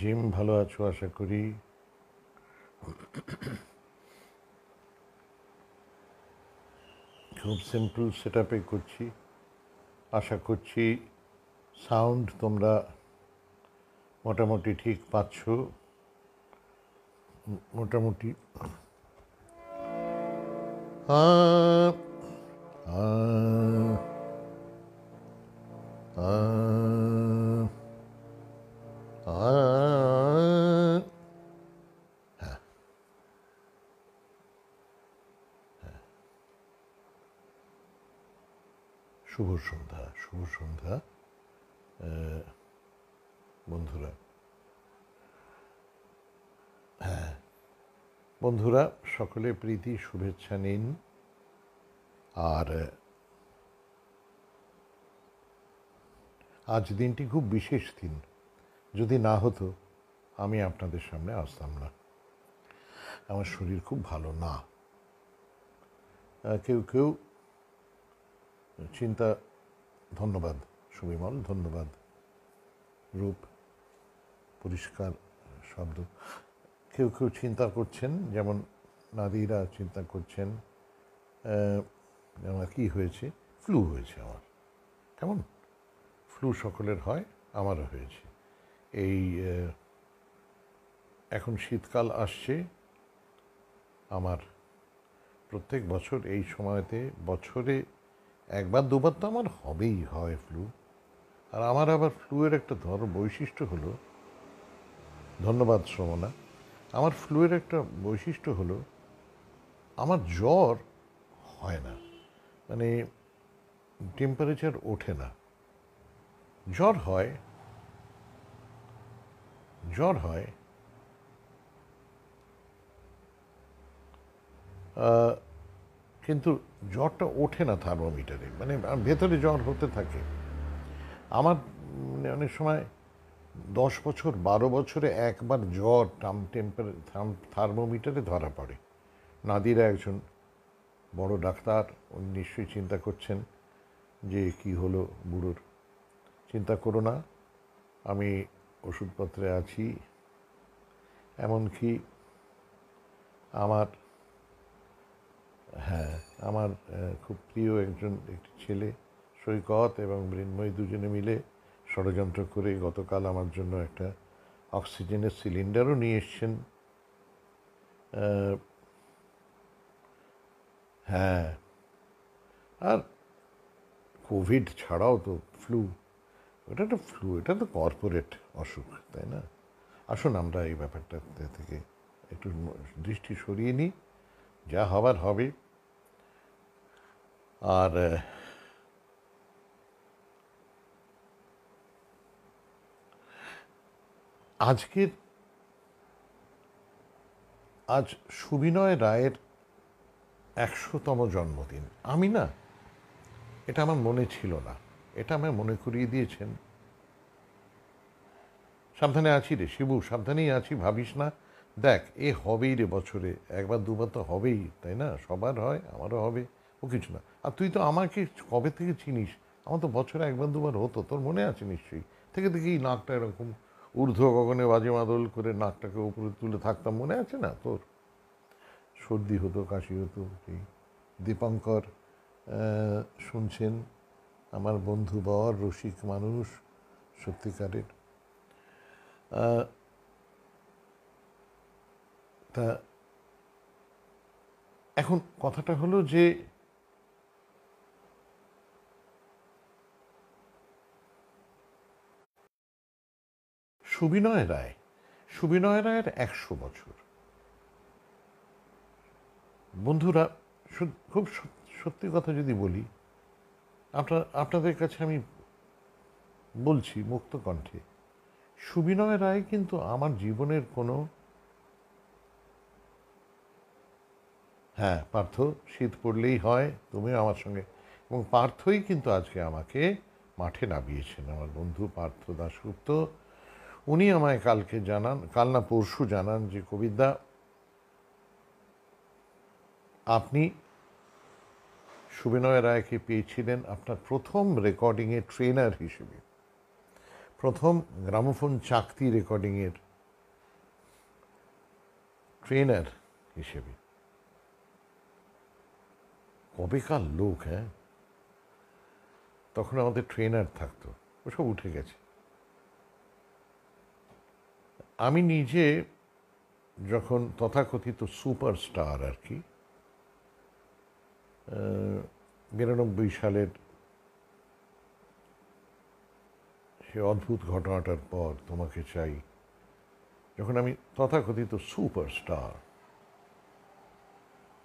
Gym ভালো আছো আশা করি খুব সিম্পল সেট আপে করছি আশা করছি সাউন্ড তোমরা মোটামুটি ঠিক পাচ্ছ মোটামুটি হ্যাঁ সন্ধ্যা শুভ সন্ধ্যা বন্ধুরা হ্যাঁ বন্ধুরা সকলে প্রীতি শুভেচ্ছা নিন আর আজ দিনটি খুব বিশেষ দিন যদি না হতো আমি আপনাদের সামনে আসতাম না আমার শরীর খুব ভালো না কেউ কেউ চিন্তা ধন্যবাদ সুবিমল ধন্যবাদ রূপ পরিষ্কার শব্দ কেউ কেউ চিন্তা করছেন যেমন নারীরা চিন্তা করছেন আমার কী হয়েছে ফ্লু হয়েছে আমার কেমন ফ্লু সকলের হয় আমারও হয়েছে এই এখন শীতকাল আসছে আমার প্রত্যেক বছর এই সময়তে বছরে একবার দুবার তো আমার হবেই হয় ফ্লু আর আমার আবার ফ্লুয়ের একটা ধর বৈশিষ্ট্য হলো ধন্যবাদ শ্রমনা আমার ফ্লুয়ের একটা বৈশিষ্ট্য হলো আমার জ্বর হয় না মানে টেম্পারেচার ওঠে না জ্বর হয় জ্বর হয় কিন্তু জ্বরটা ওঠে না থার্মোমিটারে মানে ভেতরে জ্বর হতে থাকে আমার মানে অনেক সময় দশ বছর বারো বছরে একবার জ্বর টাম টেম্পারে থার্মোমিটারে ধরা পড়ে নাদিরা একজন বড় ডাক্তার উনি নিশ্চয়ই চিন্তা করছেন যে কি হলো বুড়োর চিন্তা করো না আমি ওষুধপত্রে আছি এমনকি আমার হ্যাঁ আমার খুব প্রিয় একজন একটি ছেলে সৈকত এবং মৃন্ময় দুজনে মিলে ষড়যন্ত্র করে গতকাল আমার জন্য একটা অক্সিজেনের সিলিন্ডারও নিয়ে এসছেন হ্যাঁ আর কোভিড ছাড়াও তো ফ্লু ওটা তো ফ্লু এটা তো কর্পোরেট অসুখ তাই না আসুন আমরা এই ব্যাপারটা থেকে একটু দৃষ্টি সরিয়ে নিই যা হবার হবে আর আজকের আজ সুবিনয় রায়ের একশোতম জন্মদিন আমি না এটা আমার মনে ছিল না এটা আমার মনে করিয়ে দিয়েছেন সাবধানে আছি রে শিবু সাবধানেই আছি ভাবিস না দেখ এ হবেই রে বছরে একবার দুবার তো হবেই তাই না সবার হয় আমারও হবে ও কিছু না আর তুই তো আমাকে কবে থেকে চিনিস আমার তো বছরে একবার দুবার হতো তোর মনে আছে নিশ্চয়ই থেকে এই নাকটা এরকম ঊর্ধ্ব গগনে বাজে মাদল করে নাকটাকে উপরে তুলে থাকতাম মনে আছে না তোর সর্দি হতো কাশি হতো এই দীপঙ্কর শুনছেন আমার বন্ধু বর রসিক মানুষ সত্যিকারের তা এখন কথাটা হলো যে সুবিনয় রায় সুবিনয় রায়ের একশো বছর বন্ধুরা খুব সত্যি কথা যদি বলি আপনার আপনাদের কাছে আমি বলছি মুক্ত কণ্ঠে সুবিনয় রায় কিন্তু আমার জীবনের কোনো হ্যাঁ পার্থ শীত পড়লেই হয় তুমিও আমার সঙ্গে এবং পার্থই কিন্তু আজকে আমাকে মাঠে নামিয়েছেন আমার বন্ধু পার্থ দাসগুপ্ত উনি আমায় কালকে জানান কাল না পরশু জানান যে কবিদা আপনি সুবিনয় রায়কে পেয়েছিলেন আপনার প্রথম রেকর্ডিংয়ের ট্রেনার হিসেবে প্রথম গ্রামোফোন চাকতি রেকর্ডিংয়ের ট্রেনার হিসেবে কবেকার লোক হ্যাঁ তখন আমাদের ট্রেনার থাকতো ওসব উঠে গেছে আমি নিজে যখন তথাকথিত সুপারস্টার আর কি বিরানব্বই সালের সে অদ্ভুত ঘটনাটার পর তোমাকে চাই যখন আমি তথাকথিত সুপারস্টার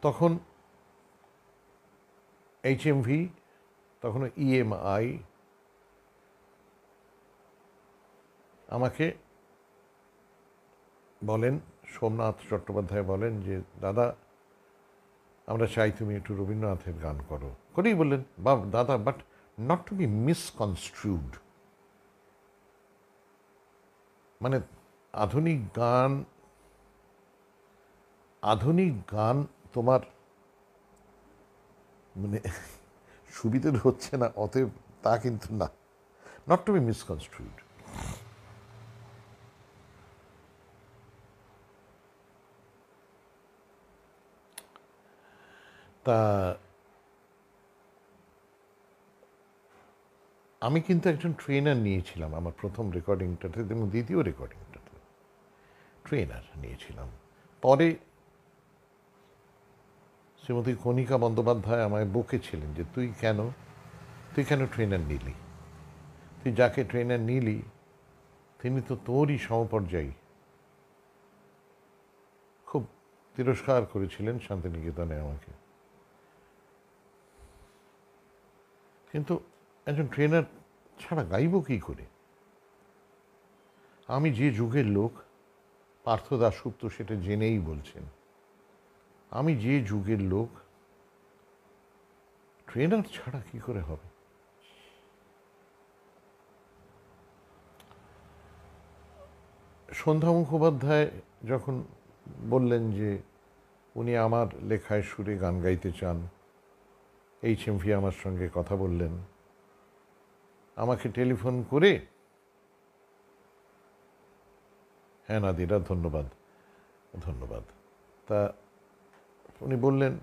তখন এইচ এম ভি তখন ইএমআই আমাকে বলেন সোমনাথ চট্টোপাধ্যায় বলেন যে দাদা আমরা চাই তুমি একটু রবীন্দ্রনাথের গান করো করেই বললেন বা দাদা but not to be misconstrued মানে আধুনিক গান আধুনিক গান তোমার মানে সুবিধে হচ্ছে না অতএব তা কিন্তু না নট টু বি মিসকনস্ট্রুড তা আমি কিন্তু একজন ট্রেনার নিয়েছিলাম আমার প্রথম রেকর্ডিংটাতে এবং দ্বিতীয় রেকর্ডিংটাতে ট্রেনার নিয়েছিলাম পরে শ্রীমতী কণিকা বন্দ্যোপাধ্যায় আমায় বকে ছিলেন যে তুই কেন তুই কেন ট্রেনার নিলি তুই যাকে ট্রেনার নিলি তিনি তো তোরই সমপর্যায়ী খুব তিরস্কার করেছিলেন শান্তিনিকেতনে আমাকে কিন্তু একজন ট্রেনার ছাড়া গাইব কী করে আমি যে যুগের লোক পার্থ দাসগুপ্ত সেটা জেনেই বলছেন আমি যে যুগের লোক ট্রেনার ছাড়া কি করে হবে সন্ধ্যা মুখোপাধ্যায় যখন বললেন যে উনি আমার লেখায় সুরে গান গাইতে চান এই চিম্ফি আমার সঙ্গে কথা বললেন আমাকে টেলিফোন করে হ্যাঁ নাদিরা ধন্যবাদ ধন্যবাদ তা উনি বললেন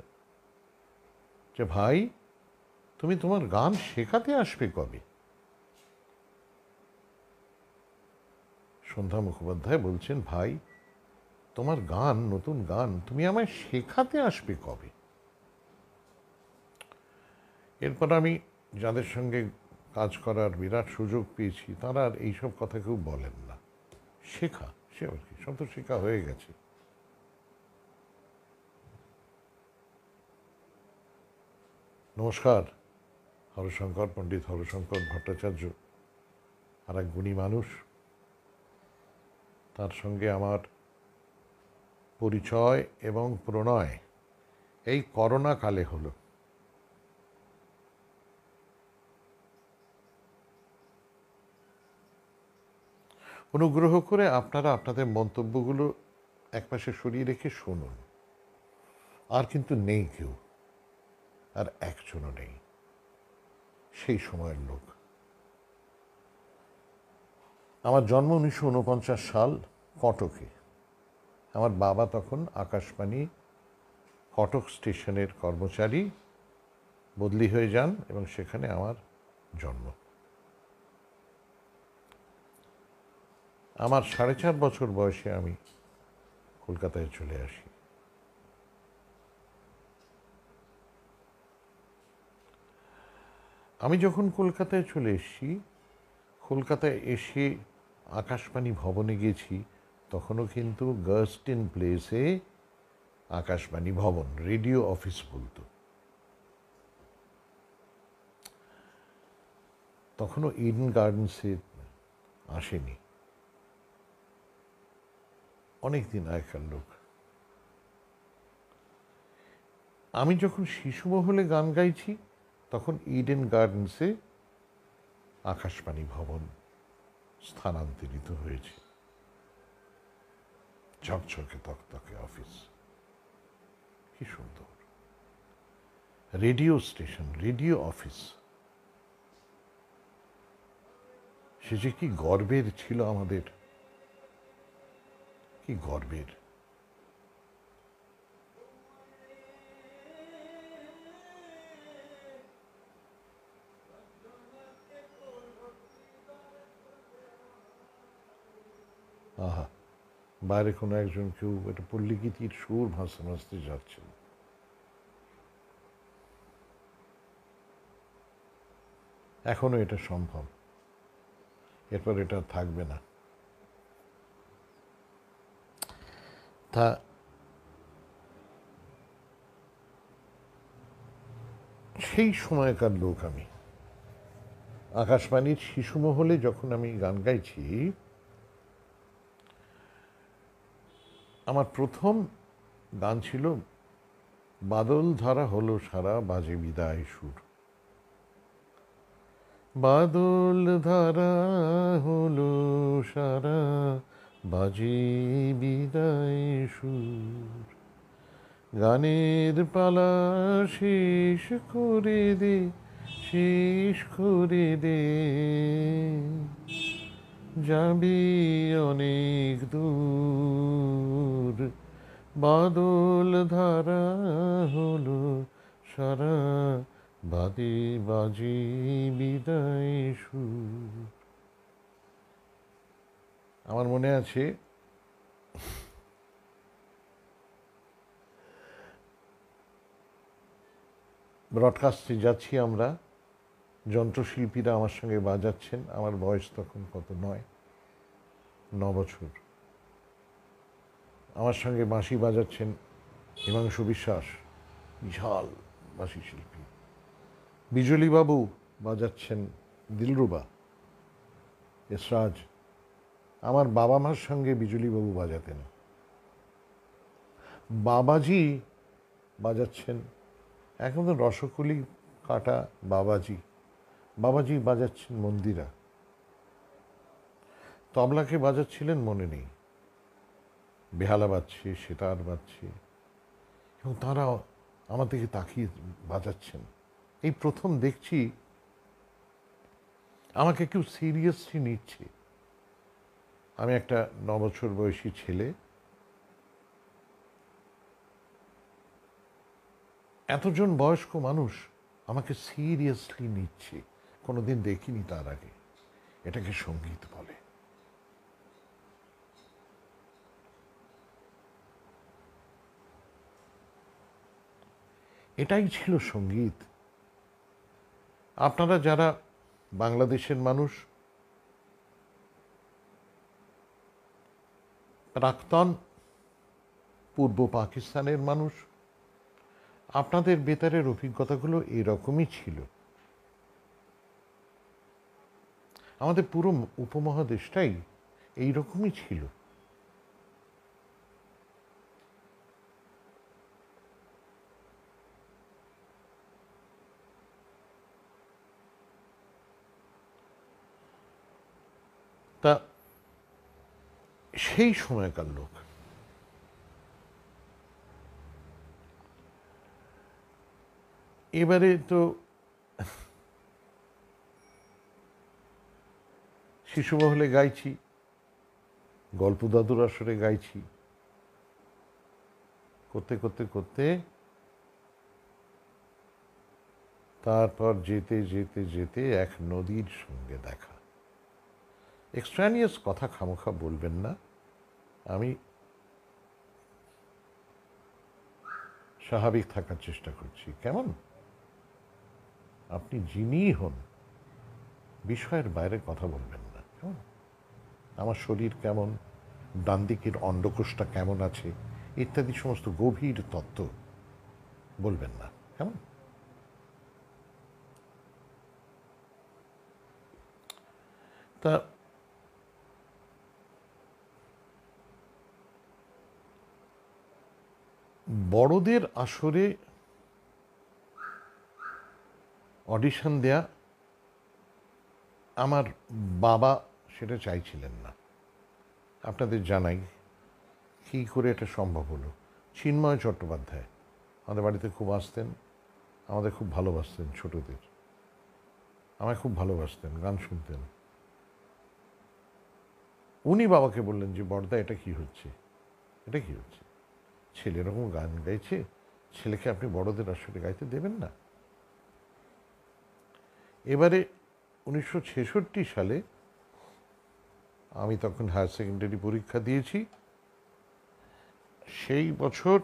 যে ভাই তুমি তোমার গান শেখাতে আসবে কবে সন্ধ্যা মুখোপাধ্যায় বলছেন ভাই তোমার গান নতুন গান তুমি আমায় শেখাতে আসবে কবে এরপর আমি যাদের সঙ্গে কাজ করার বিরাট সুযোগ পেয়েছি তারা আর এইসব কথা কেউ বলেন না শেখা সে আর কি সব তো শেখা হয়ে গেছে নমস্কার হরশঙ্কর পণ্ডিত হরশঙ্কর ভট্টাচার্য আর এক গুণী মানুষ তার সঙ্গে আমার পরিচয় এবং প্রণয় এই করোনাকালে হলো অনুগ্রহ করে আপনারা আপনাদের মন্তব্যগুলো একপাশে সরিয়ে রেখে শুনুন আর কিন্তু নেই কেউ আর একজনও নেই সেই সময়ের লোক আমার জন্ম উনিশশো উনপঞ্চাশ সাল কটকে আমার বাবা তখন আকাশবাণী কটক স্টেশনের কর্মচারী বদলি হয়ে যান এবং সেখানে আমার জন্ম আমার সাড়ে চার বছর বয়সে আমি কলকাতায় চলে আসি আমি যখন কলকাতায় চলে এসেছি কলকাতায় এসে আকাশবাণী ভবনে গেছি তখনও কিন্তু গার্স্টিন প্লেসে আকাশবাণী ভবন রেডিও অফিস বলতো তখনও ইডেন গার্ডেন্সে আসেনি অনেক দিন আগেকার লোক আমি যখন শিশু মহলে গান গাইছি তখন ইডেন গার্ডেন্সে আকাশবাণী ভবন স্থানান্তরিত হয়েছে ঝকঝকে তকতকে অফিস কি সুন্দর রেডিও স্টেশন রেডিও অফিস সে যে কি গর্বের ছিল আমাদের কি গর্বের আহা বাইরে কোনো একজন কেউ একটা পল্লীগীতির সুর ভাসতে ভাসতে যাচ্ছেন এখনো এটা সম্ভব এরপর এটা থাকবে না था সেই সময়কার লোক আমি আকাশবাণীর মহলে যখন আমি গান গাইছি আমার প্রথম গান ছিল বাদল ধারা হলো সারা বাজে বিদায় সুর বাদল ধারা হলো সারা বাজে বিদায় সুর গানের পালা শেষ করে দে শেষ করে দে যাবি অনেক দূর বাদল ধারা হলো সারা বাদে বাজে বিদায় সুর আমার মনে আছে ব্রডকাস্টে যাচ্ছি আমরা যন্ত্রশিল্পীরা আমার সঙ্গে বাজাচ্ছেন আমার বয়স তখন কত নয় ন বছর আমার সঙ্গে বাঁশি বাজাচ্ছেন হিমাংশু বিশ্বাস বিশাল বাঁশি শিল্পী বিজলিবাবু বাজাচ্ছেন দিলরুবা এসরাজ আমার বাবা মার সঙ্গে বিজুলিবাবু বাজাতেন বাবাজি বাজাচ্ছেন এখন তো রসকুলি কাটা বাবাজি বাবাজি বাজাচ্ছেন মন্দিরা তবলাকে বাজাচ্ছিলেন মনে নেই বেহালা বাজছে সেতার বাজছে এবং তারা আমার দিকে তাকিয়ে বাজাচ্ছেন এই প্রথম দেখছি আমাকে কেউ সিরিয়াসলি নিচ্ছে আমি একটা নবছর বয়সী ছেলে এতজন বয়স্ক মানুষ আমাকে সিরিয়াসলি নিচ্ছে কোনোদিন দেখিনি তার আগে এটাকে সঙ্গীত বলে এটাই ছিল সঙ্গীত আপনারা যারা বাংলাদেশের মানুষ প্রাক্তন পূর্ব পাকিস্তানের মানুষ আপনাদের বেতারের অভিজ্ঞতাগুলো এরকমই ছিল আমাদের পুরো উপমহাদেশটাই এইরকমই ছিল সেই সময়কার লোক এবারে তো শিশুমহলে গাইছি গল্প দাদুর আসরে গাইছি করতে করতে করতে তারপর যেতে যেতে যেতে এক নদীর সঙ্গে দেখা এক্সট্রানিয়াস কথা খামোখা বলবেন না আমি স্বাভাবিক থাকার চেষ্টা করছি কেমন আপনি যিনিই হন বিষয়ের বাইরে কথা বলবেন না কেমন আমার শরীর কেমন ডান দিকের অন্ডকোষটা কেমন আছে ইত্যাদি সমস্ত গভীর তত্ত্ব বলবেন না কেমন তা বড়দের আসরে অডিশন দেয়া আমার বাবা সেটা চাইছিলেন না আপনাদের জানাই কী করে এটা সম্ভব হলো চিন্ময় চট্টোপাধ্যায় আমাদের বাড়িতে খুব আসতেন আমাদের খুব ভালোবাসতেন ছোটদের আমায় খুব ভালোবাসতেন গান শুনতেন উনি বাবাকে বললেন যে বর্দা এটা কি হচ্ছে এটা কি হচ্ছে ছেলে এরকম গান গাইছে ছেলেকে আপনি বড়দের আসলে গাইতে দেবেন না এবারে উনিশশো সালে আমি তখন হায়ার সেকেন্ডারি পরীক্ষা দিয়েছি সেই বছর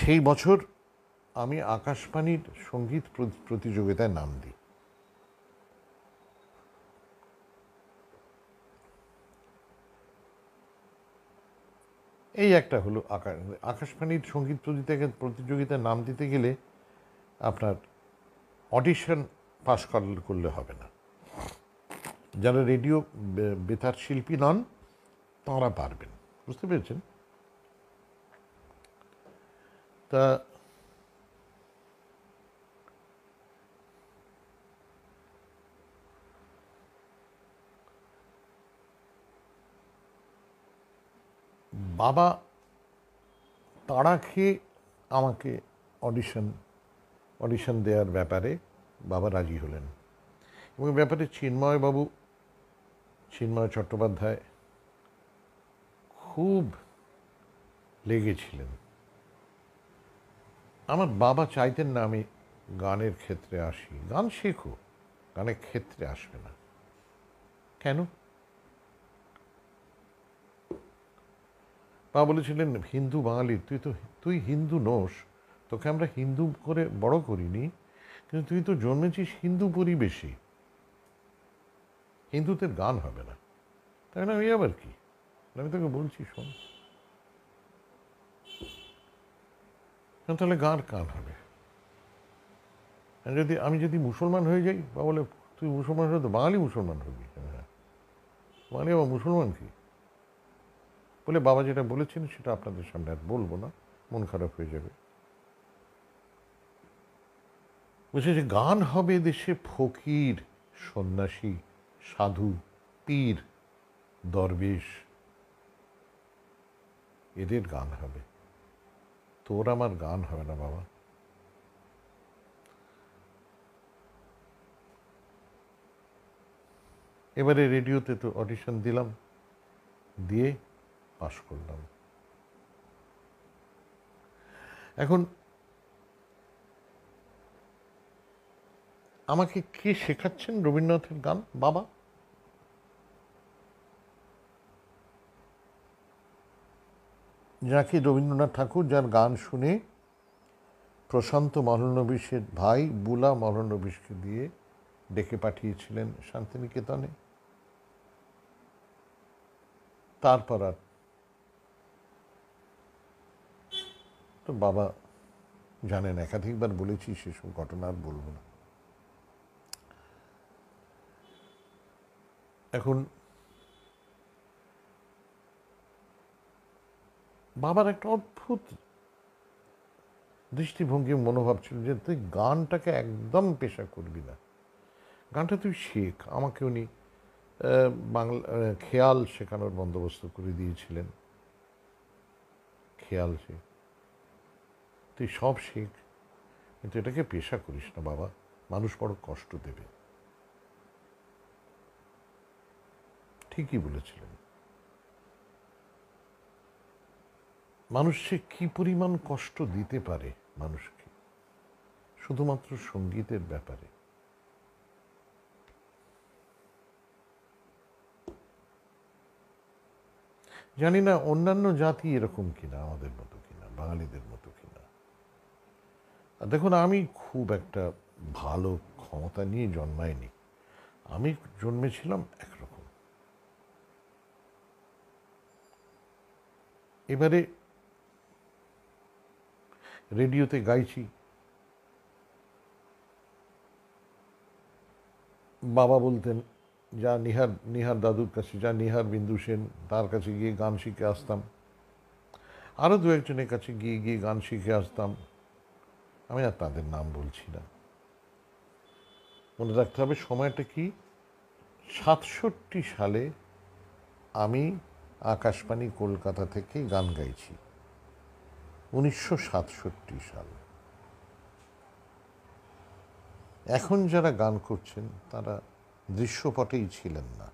সেই বছর আমি আকাশবাণীর সঙ্গীত প্রতিযোগিতায় নাম দিই এই একটা হলো আকাশ আকাশবাণীর সঙ্গীত প্রতিযোগিতাকে প্রতিযোগিতায় নাম দিতে গেলে আপনার অডিশন পাশ করলে হবে না যারা রেডিও বেতার শিল্পী নন তাঁরা পারবেন বুঝতে পেরেছেন তা বাবা তাড়া খেয়ে আমাকে অডিশন অডিশন দেওয়ার ব্যাপারে বাবা রাজি হলেন এবং ব্যাপারে চিন্ময়বাবু চিন্ময় চট্টোপাধ্যায় খুব লেগেছিলেন আমার বাবা চাইতেন না আমি গানের ক্ষেত্রে আসি গান শেখো গানের ক্ষেত্রে আসবে না কেন মা বলেছিলেন হিন্দু বাঙালি তুই তো তুই হিন্দু নোস তোকে আমরা হিন্দু করে বড় করিনি কিন্তু তুই তো জন্মেছিস হিন্দু পরিবেশে হিন্দুদের গান হবে না তাই না ওই আবার কি আমি তোকে বলছি শোন তাহলে গান কান হবে যদি আমি যদি মুসলমান হয়ে যাই বা বলে তুই মুসলমান হয়ে তো বাঙালি মুসলমান হবি হ্যাঁ বাঙালি আবার মুসলমান কি বলে বাবা যেটা বলেছেন সেটা আপনাদের সামনে আর বলবো না মন খারাপ হয়ে যাবে বলছে যে গান হবে দেশে ফকির সন্ন্যাসী সাধু পীর দরবেশ এদের গান হবে তোর আমার গান হবে না বাবা এবারে রেডিওতে তো অডিশন দিলাম দিয়ে পাশ করলাম এখন আমাকে কে শেখাচ্ছেন রবীন্দ্রনাথের গান বাবা যাকে রবীন্দ্রনাথ ঠাকুর যার গান শুনে প্রশান্ত মহলনবিশের ভাই বুলা মহলনবিশকে দিয়ে ডেকে পাঠিয়েছিলেন শান্তিনিকেতনে তারপর আর তো বাবা জানেন একাধিকবার বলেছি সেসব ঘটনা আর বলব না এখন বাবার একটা অদ্ভুত দৃষ্টিভঙ্গি মনোভাব ছিল যে তুই গানটাকে একদম পেশা করবি না গানটা তুই শেখ আমাকে উনি বাংলা খেয়াল শেখানোর বন্দোবস্ত করে দিয়েছিলেন খেয়াল শেখ তুই সব শেখ কিন্তু এটাকে পেশা করিস না বাবা মানুষ বড় কষ্ট দেবে ঠিকই বলেছিলেন মানুষ সে কি পরিমাণ কষ্ট দিতে পারে মানুষকে শুধুমাত্র সঙ্গীতের ব্যাপারে জানি না অন্যান্য জাতি এরকম কিনা আমাদের মতো কিনা বাঙালিদের মতো দেখুন আমি খুব একটা ভালো ক্ষমতা নিয়ে জন্মায়নি আমি জন্মেছিলাম একরকম এবারে রেডিওতে গাইছি বাবা বলতেন যা নিহার নিহার দাদুর কাছে যা নিহার বিন্দু সেন তার কাছে গিয়ে গান শিখে আসতাম আরও দু একজনের কাছে গিয়ে গিয়ে গান শিখে আসতাম আমি আর তাদের নাম বলছি না মনে রাখতে হবে সময়টা কি সাতষট্টি সালে আমি আকাশবাণী কলকাতা থেকে গান গাইছি উনিশশো সাতষট্টি সাল এখন যারা গান করছেন তারা দৃশ্যপটেই ছিলেন না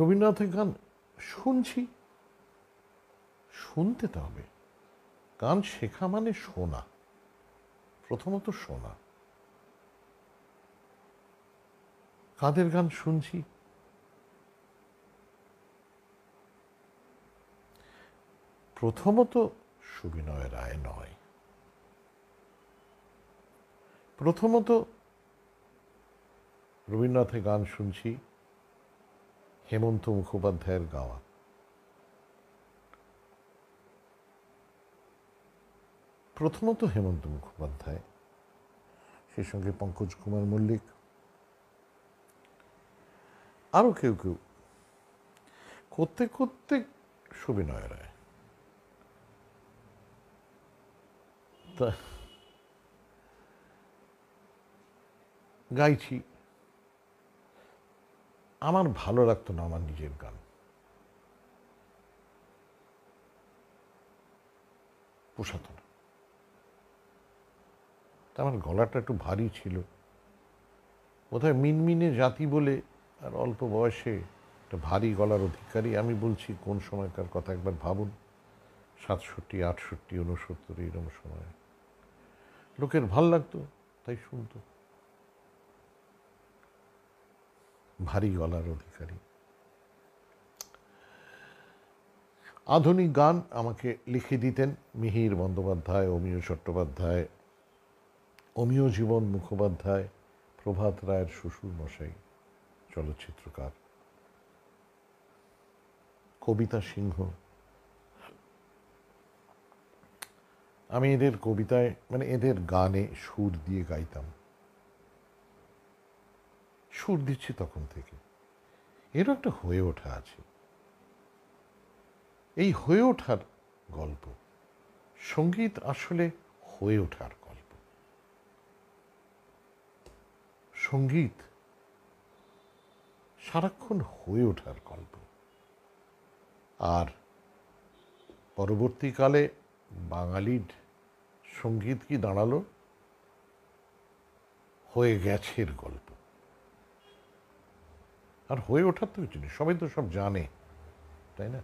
রবীন্দ্রনাথের গান শুনছি শুনতে তো হবে গান শেখা মানে শোনা প্রথমত শোনা কাদের গান শুনছি প্রথমত সুবিনয় রায় নয় প্রথমত রবীন্দ্রনাথের গান শুনছি হেমন্ত মুখোপাধ্যায়ের গাওয়া প্রথমত হেমন্ত মুখোপাধ্যায় সেই সঙ্গে পঙ্কজ কুমার মল্লিক আরও কেউ কেউ করতে করতে সুবিনয় রায় তা গাইছি আমার ভালো লাগতো না আমার নিজের গান পোষাত না আমার গলাটা একটু ভারী ছিল বোধহয় মিনমিনে জাতি বলে আর অল্প বয়সে একটা ভারী গলার অধিকারী আমি বলছি কোন সময়কার কথা একবার ভাবুন সাতষট্টি আটষট্টি ঊনসত্তর এরকম সময় লোকের ভাল লাগতো তাই শুনতো ভারী গলার অধিকারী আধুনিক গান আমাকে লিখে দিতেন মিহির বন্দ্যোপাধ্যায় অমীয় চট্টোপাধ্যায় অমীয় জীবন মুখোপাধ্যায় প্রভাত রায়ের শ্বশুর মশাই চলচ্চিত্রকার কবিতা সিংহ আমি এদের কবিতায় মানে এদের গানে সুর দিয়ে গাইতাম সুর দিচ্ছি তখন থেকে এরও একটা হয়ে ওঠা আছে এই হয়ে ওঠার গল্প সঙ্গীত আসলে হয়ে ওঠার গল্প সঙ্গীত সারাক্ষণ হয়ে ওঠার গল্প আর পরবর্তীকালে বাঙালির সঙ্গীত কি দাঁড়ালো হয়ে গেছের গল্প আর হয়ে ওঠার তো কিছু নেই সবাই তো সব জানে তাই না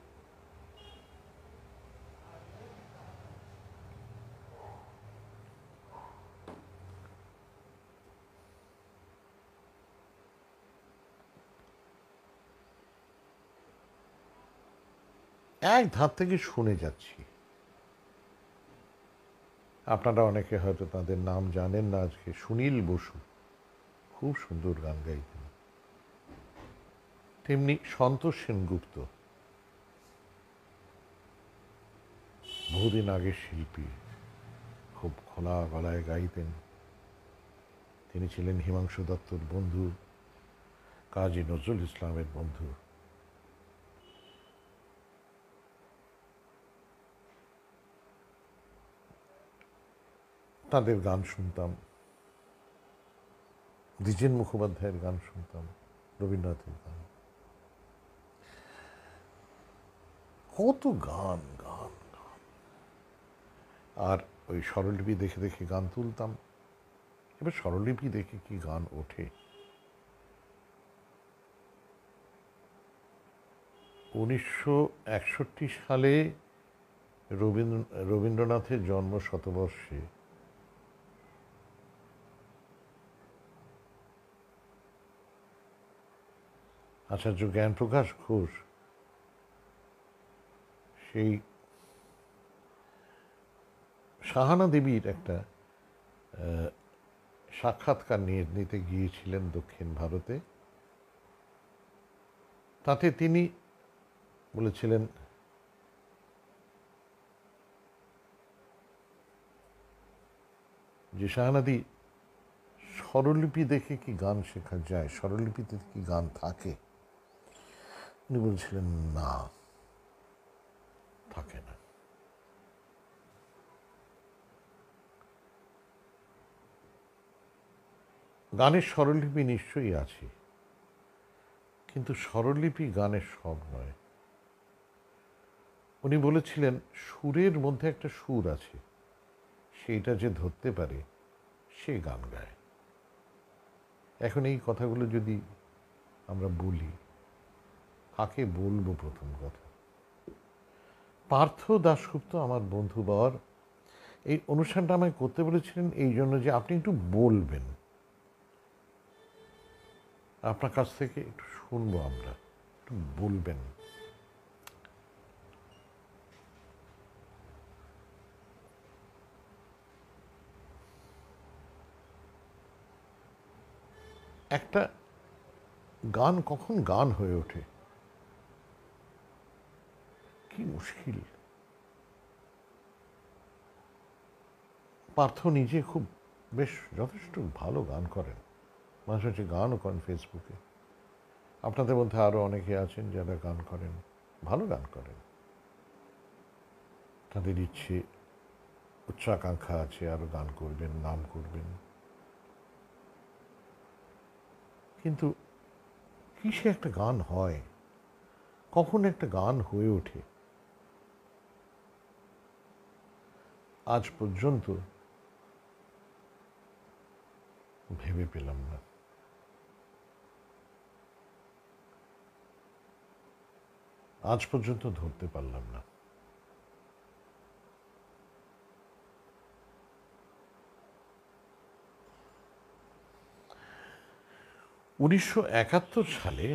এক ধার থেকে শুনে যাচ্ছি আপনারা অনেকে হয়তো তাদের নাম জানেন না আজকে সুনীল বসু খুব সুন্দর গান গাইত তেমনি সন্তোষ সেনগুপ্ত বহুদিন আগে শিল্পী খুব খোলা গলায় গাইতেন তিনি ছিলেন হিমাংশু দত্তর বন্ধু কাজী নজরুল ইসলামের বন্ধু তাদের গান শুনতাম দ্বিজেন মুখোপাধ্যায়ের গান শুনতাম রবীন্দ্রনাথের গান কত গান গান গান আর ওই স্বরলিপি দেখে দেখে গান তুলতাম এবার স্বরলিপি দেখে কি গান ওঠে উনিশশো সালে রবীন্দ্র রবীন্দ্রনাথের জন্ম শতবর্ষে আচার্য জ্ঞানপ্রকাশ ঘোষ সেই সাহানা দেবীর একটা সাক্ষাৎকার নিয়ে নিতে গিয়েছিলেন দক্ষিণ ভারতে তাতে তিনি বলেছিলেন যে শাহানাদি স্বরলিপি দেখে কি গান শেখা যায় স্বরলিপিতে কি গান থাকে উনি বলছিলেন না থাকে না গানের স্বরলিপি নিশ্চয়ই আছে কিন্তু স্বরলিপি গানের সব নয় উনি বলেছিলেন সুরের মধ্যে একটা সুর আছে সেইটা যে ধরতে পারে সে গান গায় এখন এই কথাগুলো যদি আমরা বলি কাকে বলবো প্রথম কথা পার্থ দাশগুপ্ত আমার বন্ধুবর এই অনুষ্ঠানটা আমায় করতে বলেছিলেন এই জন্য যে আপনি একটু বলবেন আপনার কাছ থেকে একটু শুনবো আমরা একটু বলবেন একটা গান কখন গান হয়ে ওঠে কি মুশকিল পার্থ নিজে খুব বেশ যথেষ্ট ভালো গান করেন মানুষ হচ্ছে গানও করেন ফেসবুকে আপনাদের মধ্যে আরও অনেকে আছেন যারা গান করেন ভালো গান করেন তাদের ইচ্ছে উচ্চাকাঙ্ক্ষা আছে আরও গান করবেন নাম করবেন কিন্তু কিসে একটা গান হয় কখন একটা গান হয়ে ওঠে আজ পর্যন্ত ভেবে পেলাম না আজ পর্যন্ত ধরতে পারলাম না উনিশশো সালে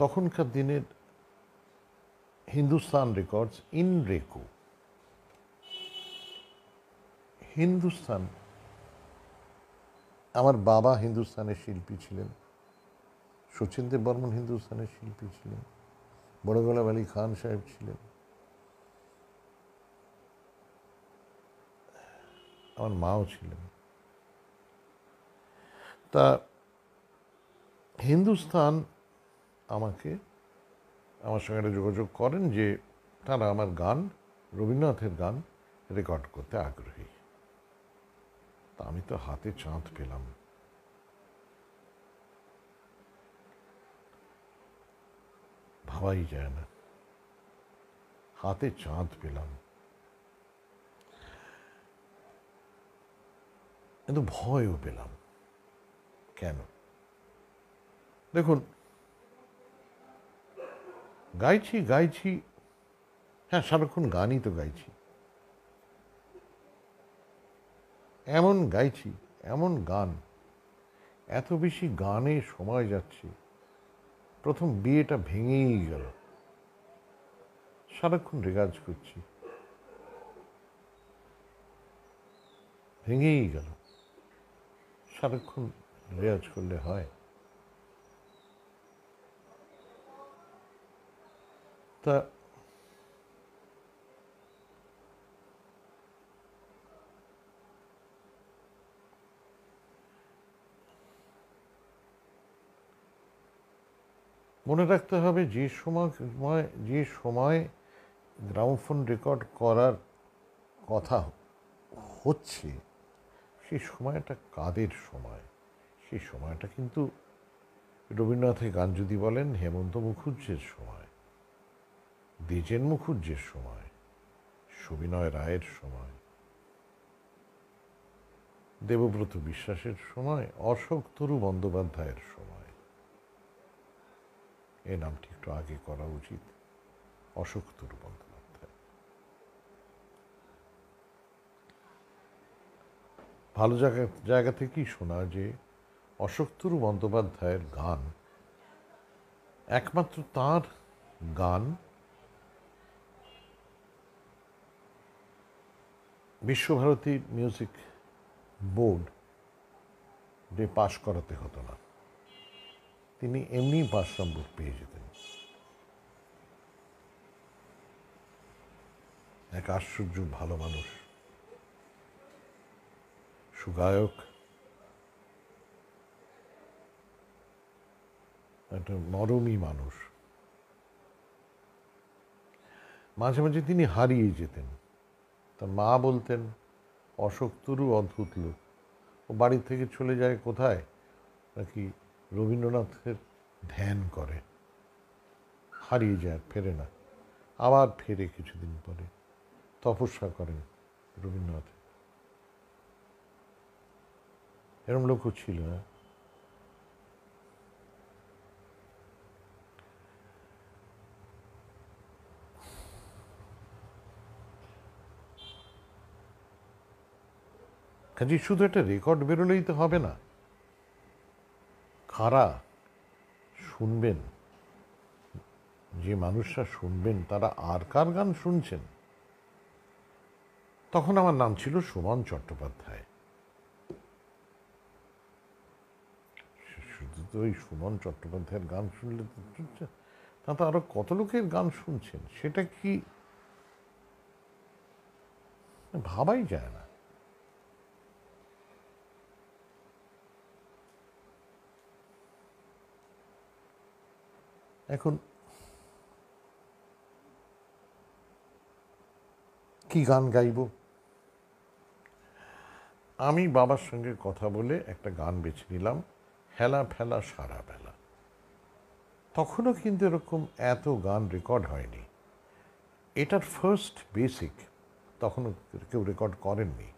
তখনকার দিনের Hindustan records Inreco Hindustan আমার বাবা হিন্দুস্তানের শিল্পী ছিলেন শচীন দেব বর্মন হিন্দুস্তানের শিল্পী ছিলেন বড়গোলাব আলী খান সাহেব ছিলেন আমার মাও ছিলেন তা হিন্দুস্তান আমাকে আমার সঙ্গে একটা যোগাযোগ করেন যে তারা আমার গান রবীন্দ্রনাথের গান রেকর্ড করতে আগ্রহী তা আমি তো হাতে চাঁদ পেলাম ভাবাই যায় না হাতে চাঁদ পেলাম কিন্তু ভয়ও পেলাম কেন দেখুন গাইছি গাইছি হ্যাঁ সারাক্ষণ গানই তো গাইছি এমন গাইছি এমন গান এত বেশি গানে সময় যাচ্ছে প্রথম বিয়েটা ভেঙেই গেল সারাক্ষণ রেগাজ করছি ভেঙেই গেল সারাক্ষণ রেয়াজ করলে হয় তা মনে রাখতে হবে যে সময় যে সময় গ্রামফোন রেকর্ড করার কথা হচ্ছে সেই সময়টা কাদের সময় সেই সময়টা কিন্তু রবীন্দ্রনাথের গান যদি বলেন হেমন্ত মুখুজ্জের সময় দ্বিজেন মুখুজ্জের সময় সবিনয় রায়ের সময় দেবব্রত বিশ্বাসের সময় অশোক তরু বন্দ্যোপাধ্যায়ের সময় এ নামটি একটু আগে করা উচিত অশোক তরু বন্দ্যোপাধ্যায় ভালো জায়গা জায়গা থেকেই শোনা যে অশোক তরু বন্দ্যোপাধ্যায়ের গান একমাত্র তার গান বিশ্বভারতী মিউজিক বোর্ড যে পাশ করাতে হতো না তিনি এমনি পাশ নম্বর পেয়ে যেতেন এক আশ্চর্য ভালো মানুষ সুগায়ক একটা নরমী মানুষ মাঝে মাঝে তিনি হারিয়ে যেতেন তা মা বলতেন তরু অদ্ভুত লোক ও বাড়ি থেকে চলে যায় কোথায় নাকি রবীন্দ্রনাথের ধ্যান করে হারিয়ে যায় ফেরে না আবার ফেরে কিছুদিন পরে তপস্যা করেন রবীন্দ্রনাথ এরম লোকও ছিল না হ্যাঁ? কাজে শুধু একটা রেকর্ড বেরোলেই তো হবে না কারা শুনবেন যে মানুষরা শুনবেন তারা আর কার গান শুনছেন তখন আমার নাম ছিল সুমন চট্টোপাধ্যায় শুধু তো ওই সুমন চট্টোপাধ্যায়ের গান শুনলে তো তা তো আরো কত লোকের গান শুনছেন সেটা কি ভাবাই যায় না এখন কি গান গাইব আমি বাবার সঙ্গে কথা বলে একটা গান বেছে নিলাম হেলা ফেলা সারা বেলা তখনও কিন্তু এরকম এত গান রেকর্ড হয়নি এটার ফার্স্ট বেসিক তখনও কেউ রেকর্ড করেননি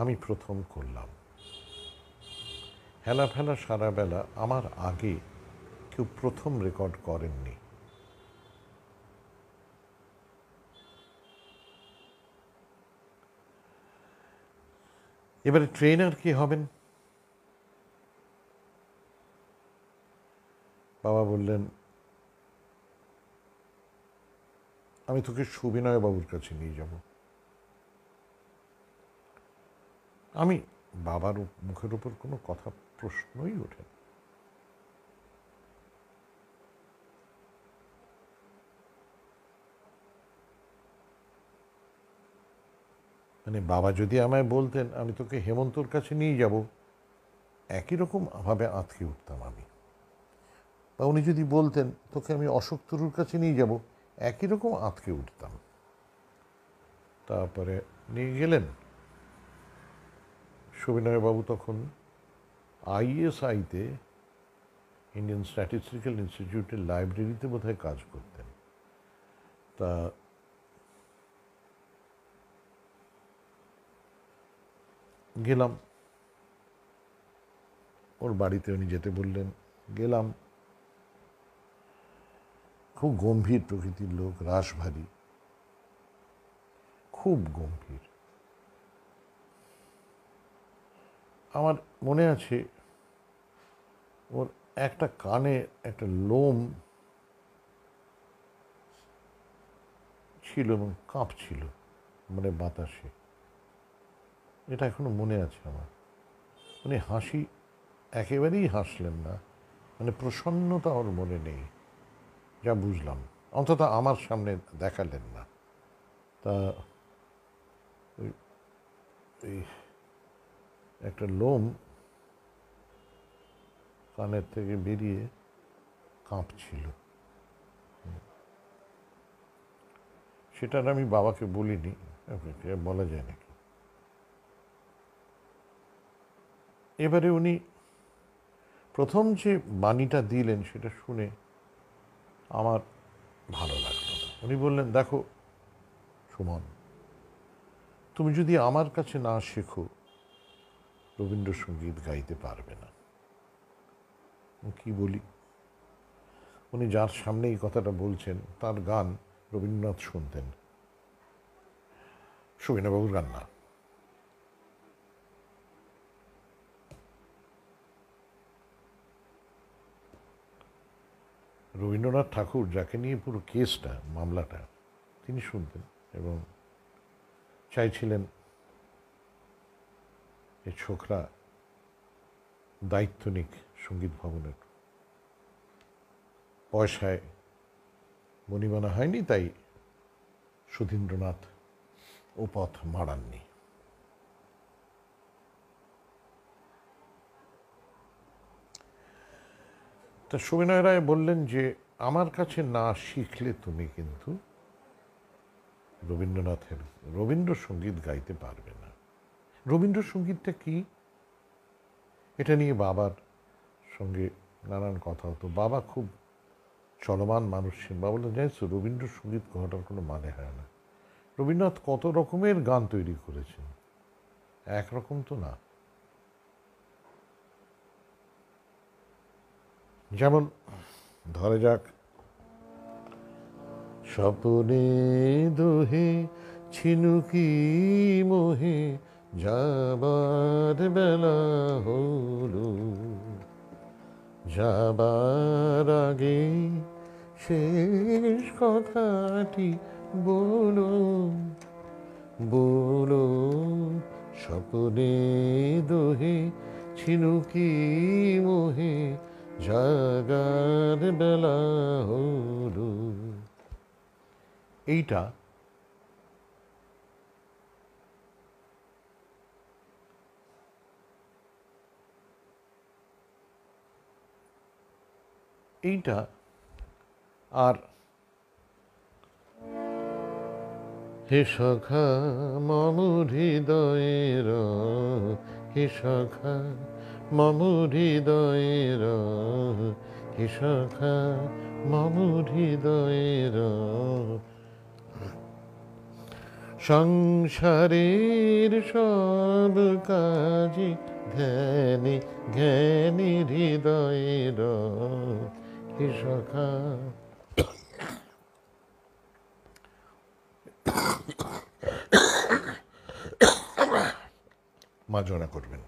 আমি প্রথম করলাম হেলা ফেলা সারা বেলা আমার আগে কেউ প্রথম রেকর্ড করেননি এবারে ট্রেনার কে হবেন বাবা বললেন আমি তোকে সুবিনয় বাবুর কাছে নিয়ে যাব আমি বাবার মুখের উপর কোনো কথা প্রশ্নই ওঠেনি মানে বাবা যদি আমায় বলতেন আমি তোকে হেমন্তর কাছে নিয়ে যাব একই রকমভাবে আঁতকে উঠতাম আমি বা উনি যদি বলতেন তোকে আমি অশোক তরুর কাছে নিয়ে যাব একই রকম আঁতকে উঠতাম তারপরে নিয়ে গেলেন সবিনয়বাবু তখন আইএসআইতে ইন্ডিয়ান স্ট্যাটিস্টিক্যাল ইনস্টিটিউটের লাইব্রেরিতে বোধহয় কাজ করতেন তা গেলাম ওর বাড়িতে উনি যেতে বললেন গেলাম খুব গম্ভীর প্রকৃতির লোক রাসভারী খুব গম্ভীর আমার মনে আছে ওর একটা কানে একটা লোম ছিল এবং কাঁপছিল মানে বাতাসে এটা এখনো মনে আছে আমার উনি হাসি একেবারেই হাসলেন না মানে প্রসন্নতা ওর মনে নেই যা বুঝলাম অন্তত আমার সামনে দেখালেন না তা এই একটা লোম কানের থেকে বেরিয়ে কাঁপছিল সেটার আমি বাবাকে বলিনি বলা যায় নাকি এবারে উনি প্রথম যে বাণীটা দিলেন সেটা শুনে আমার ভালো লাগলো উনি বললেন দেখো সুমন তুমি যদি আমার কাছে না শেখো রবীন্দ্রসঙ্গীত গাইতে পারবে না কি বলি উনি যার সামনে এই কথাটা বলছেন তার গান রবীন্দ্রনাথ শুনতেন সুবিনাবাবুর গান না রবীন্দ্রনাথ ঠাকুর যাকে নিয়ে পুরো কেসটা মামলাটা তিনি শুনতেন এবং চাইছিলেন এ ছোকরা দায়িত্ব নিক সঙ্গীত ভবনের পয়সায় মণিমানা হয়নি তাই সুধীন্দ্রনাথ ও পথ মারাননি তা সুবিনয় রায় বললেন যে আমার কাছে না শিখলে তুমি কিন্তু রবীন্দ্রনাথের রবীন্দ্রসঙ্গীত গাইতে পারবে না রবীন্দ্রসঙ্গীতটা কি এটা নিয়ে বাবার সঙ্গে নানান কথা হতো বাবা খুব চলমান মানুষ ছিলেন বাবা বললেন জানিস রবীন্দ্রসঙ্গীত কথাটার কোনো মানে হয় না রবীন্দ্রনাথ কত রকমের গান তৈরি করেছেন একরকম তো না যেমন ধরে যাক স্বপনে দোহে ছিনুকি মোহে যাবার বেলা হল যাবার আগে শেষ কথাটি বলো বলো স্বপনে দোহে ছিনুকি মোহে জাগার বেলা হলো এইটা এইটা আর হে সখা মম হৃদয়ের হে সখা মমুহৃদয়ের হে সখা মমুহৃদয়ের সংসারের সব কাজে ধ্যানী জ্ঞানী হৃদয়ের হে সখা মাজনা করবেন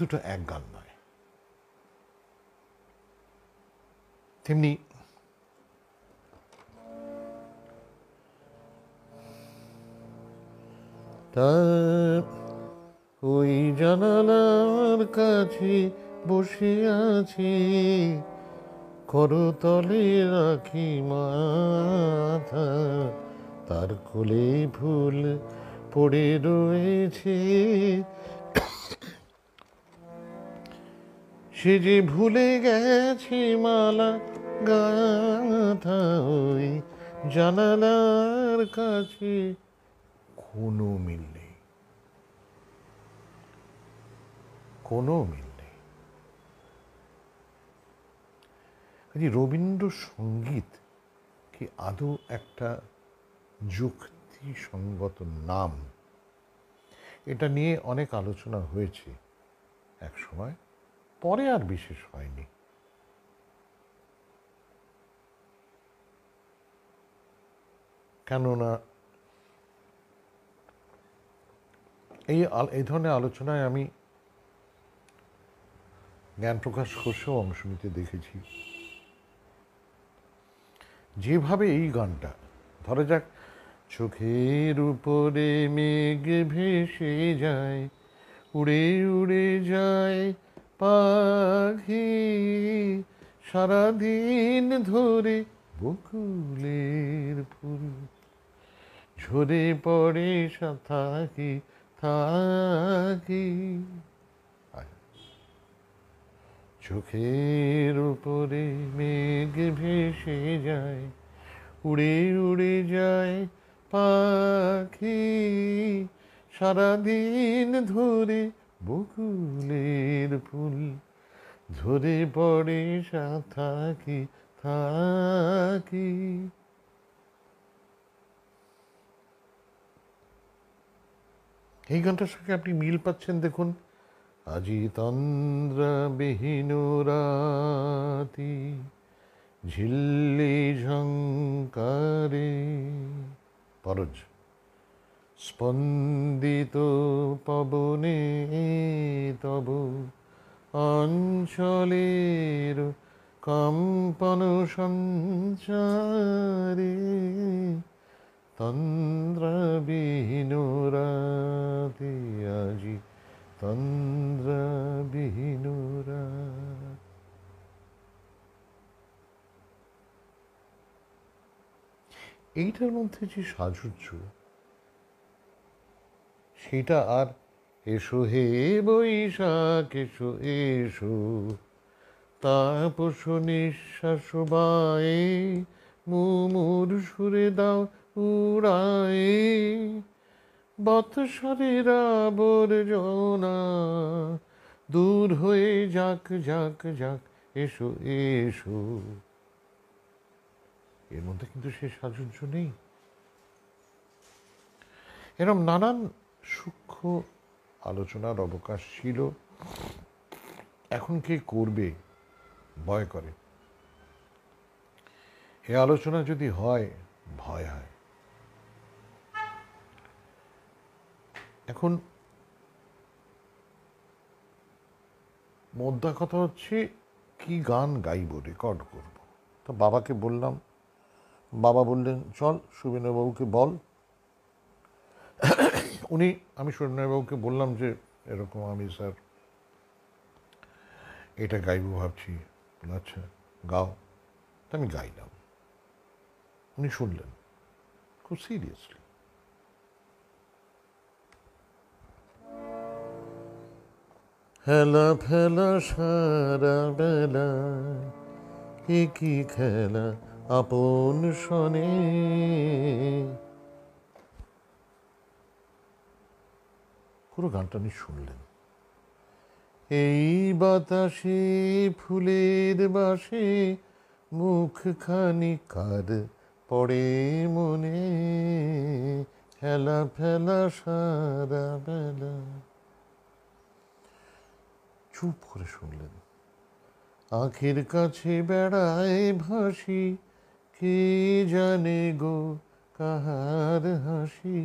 কিন্তু দুটো এক গান নয় তেমনি তার ওই জানালার কাছে বসে আছি করতলে রাখি মাথা তার কোলে ফুল পড়ে রয়েছে সে যে ভুলে গেছি মালা গাথাই ওই জানালার কাছে কোনো মিল নেই কোনো মিল নেই আচ্ছা, রবীন্দ্রসঙ্গীত কি আদৌ একটা যুক্তিসঙ্গত নাম এটা নিয়ে অনেক আলোচনা হয়েছে এক সময় পরে আর বিশেষ হয়নি কেননা এই এই ধরনের আলোচনায় আমি জ্ঞান প্রকাশ কোষেও অংশ নিতে দেখেছি যেভাবে এই গানটা ধরা যাক চোখের উপরে মেঘ ভেসে যায় উড়ে উড়ে যায় পাখি সারাদিন ধরে বকুলের ফুল ঝরে পড়ে থাকি থাকি চোখের উপরে মেঘ ভেসে যায় উড়ে উড়ে যায় পাখি সারাদিন ধরে বকুলের ফুল ঝরে পড়ে থাকি থাকি এই গানটার সঙ্গে আপনি মিল পাচ্ছেন দেখুন বিহীন রাতি ঝিল্লি ঝঙ্কারে পরজ স্পন্দিত পবনে তব অঞ্চলের কম্পন সঞ্চারে তন্দ্রবিহীন রাতে আজি তন্দ্রবিহীন এইটার মধ্যে যে সাজুর্য সেটা আর এসো হে বৈশাখ এসো এসো তাপস নিঃশ্বাস বায়ে মুমুর সুরে দাও উড়ায়ে বৎসরের আবর্জনা দূর হয়ে যাক যাক যাক এসো এসো এর মধ্যে কিন্তু সে সাজুজ্য নেই এরম নানান সূক্ষ্ম আলোচনার অবকাশ ছিল এখন কে করবে ভয় করে এ আলোচনা যদি হয় ভয় হয় এখন মোদ্দা কথা হচ্ছে কি গান গাইব রেকর্ড করব তো বাবাকে বললাম বাবা বললেন চল সুবিনবাবুকে বল উনি আমি সৈন্যবাবুকে বললাম যে এরকম আমি স্যার এটা গাইব ভাবছি আচ্ছা গাও তো আমি গাইলাম উনি শুনলেন খুব সিরিয়াসলি হেলা ফেলা সারা বেলা কি কি খেলা আপন শনে পুরো গানটা উনি শুনলেন এই বাতাসে ফুলের বাসে মুখখানি কার পড়ে মনে হেলা ফেলা সারা বেলা চুপ করে শুনলেন আঁখের কাছে বেড়ায় ভাসি কে জানে গো কাহার হাসি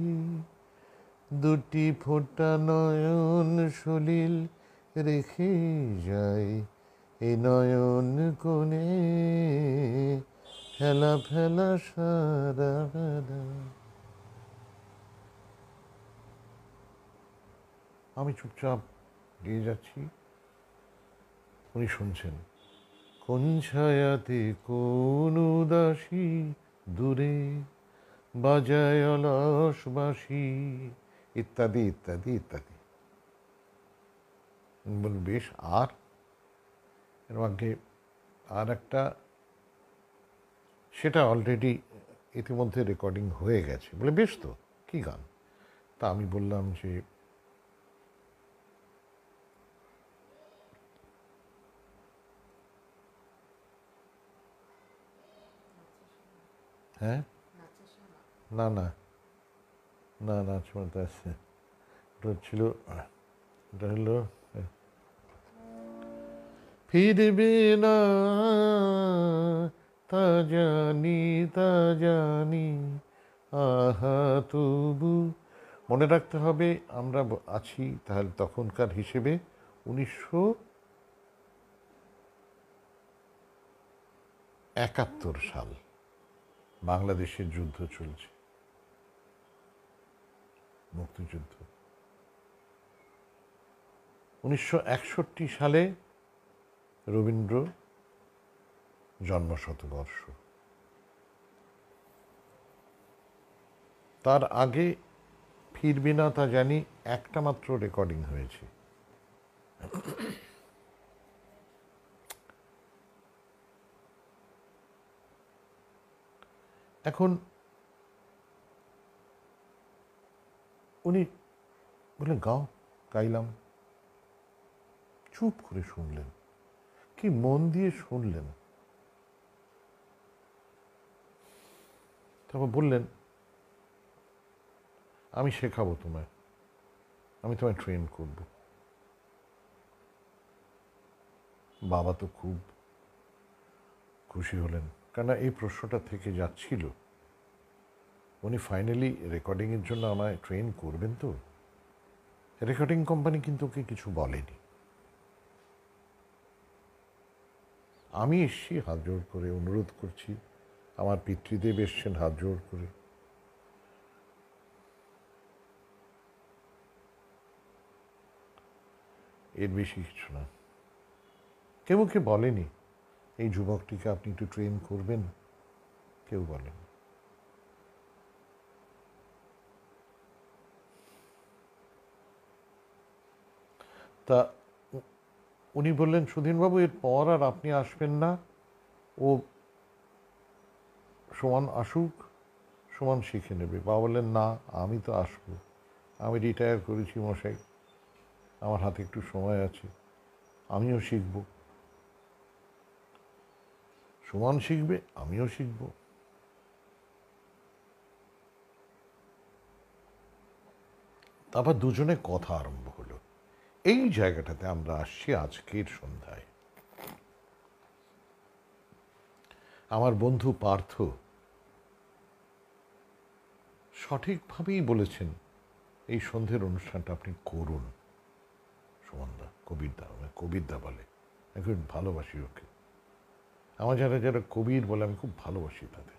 দুটি ফোটা নয়ন সলিল রেখে যায় এ নয়ন কোণে ফেলা ফেলা সারা আমি চুপচাপ দিয়ে যাচ্ছি উনি শুনছেন কোন ছায়াতে কোন উদাসী দূরে বাজায় অলসবাসী ইত্যাদি ইত্যাদি ইত্যাদি বলি বেশ আর এর মধ্যে আর একটা সেটা অলরেডি ইতিমধ্যে রেকর্ডিং হয়ে গেছে বলে বেশ তো কী গান তা আমি বললাম যে হ্যাঁ না না না না সীমান্ত আসছে ওটা ছিল এটা হলো ফিরবে না তা জানি তা জানি আহা তবু মনে রাখতে হবে আমরা আছি তাহলে তখনকার হিসেবে উনিশশো একাত্তর সাল বাংলাদেশের যুদ্ধ চলছে মুক্তিযুদ্ধ উনিশশো সালে রবীন্দ্র জন্মশতবর্ষ তার আগে ফিরবি না তা জানি একটা মাত্র রেকর্ডিং হয়েছে এখন উনি বললেন গাও গাইলাম চুপ করে শুনলেন কি মন দিয়ে শুনলেন তারপর বললেন আমি শেখাবো তোমায় আমি তোমায় ট্রেন করব বাবা তো খুব খুশি হলেন কেননা এই প্রশ্নটা থেকে যাচ্ছিল উনি ফাইনালি রেকর্ডিংয়ের জন্য আমায় ট্রেন করবেন তো রেকর্ডিং কোম্পানি কিন্তু ওকে কিছু বলেনি আমি এসছি হাত জোর করে অনুরোধ করছি আমার পিতৃদেব এসছেন হাত জোর করে এর বেশি কিছু না কেউ কে বলেনি এই যুবকটিকে আপনি একটু ট্রেন করবেন কেউ বলেনি তা উনি বললেন সুধীনবাবু এর পর আর আপনি আসবেন না ও সমান আসুক সমান শিখে নেবে বা বললেন না আমি তো আসব আমি রিটায়ার করেছি মশাই আমার হাতে একটু সময় আছে আমিও শিখব সমান শিখবে আমিও শিখব তারপর দুজনে কথা আরম্ভ হল এই জায়গাটাতে আমরা আসছি আজকের সন্ধ্যায় আমার বন্ধু পার্থ সঠিকভাবেই বলেছেন এই সন্ধ্যের অনুষ্ঠানটা আপনি করুন সুমনদা কবিরদা মানে কবিরদা বলে আমি খুব ভালোবাসি ওকে আমার যারা যারা কবির বলে আমি খুব ভালোবাসি তাদের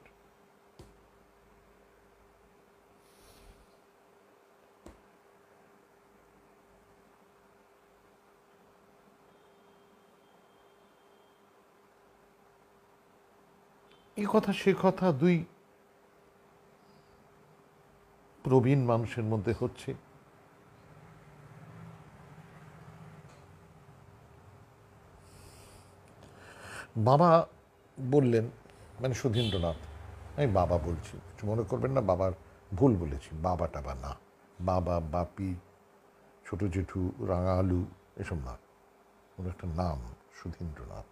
এ কথা সে কথা দুই প্রবীণ মানুষের মধ্যে হচ্ছে বাবা বললেন মানে সুধীন্দ্রনাথ আমি বাবা বলছি কিছু মনে করবেন না বাবার ভুল বলেছি বাবা বা না বাবা বাপি ছোট জেঠু রাঙা আলু এসব না ওর একটা নাম সুধীন্দ্রনাথ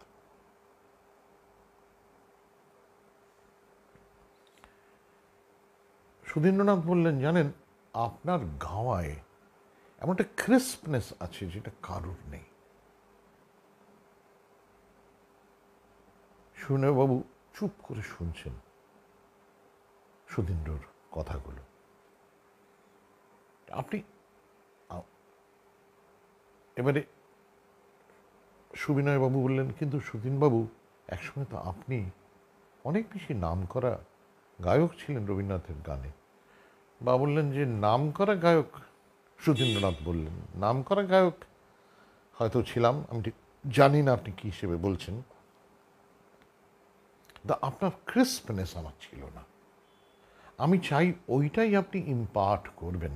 সুধীন্দ্রনাথ বললেন জানেন আপনার গাওয়ায় এমন একটা ক্রিস্পনেস আছে যেটা কারুর নেই বাবু চুপ করে শুনছেন সুধীন্দ্রর কথাগুলো আপনি এবারে বাবু বললেন কিন্তু সুধীনবাবু একসময় তো আপনি অনেক বেশি নাম করা গায়ক ছিলেন রবীন্দ্রনাথের গানে বা বললেন যে নাম করা গায়ক সুধীন্দ্রনাথ বললেন নাম করা গায়ক হয়তো ছিলাম আমি ঠিক জানি না আপনি কি হিসেবে বলছেন দা আপনার ক্রিস্পনেস আমার ছিল না আমি চাই ওইটাই আপনি ইম্পার্ট করবেন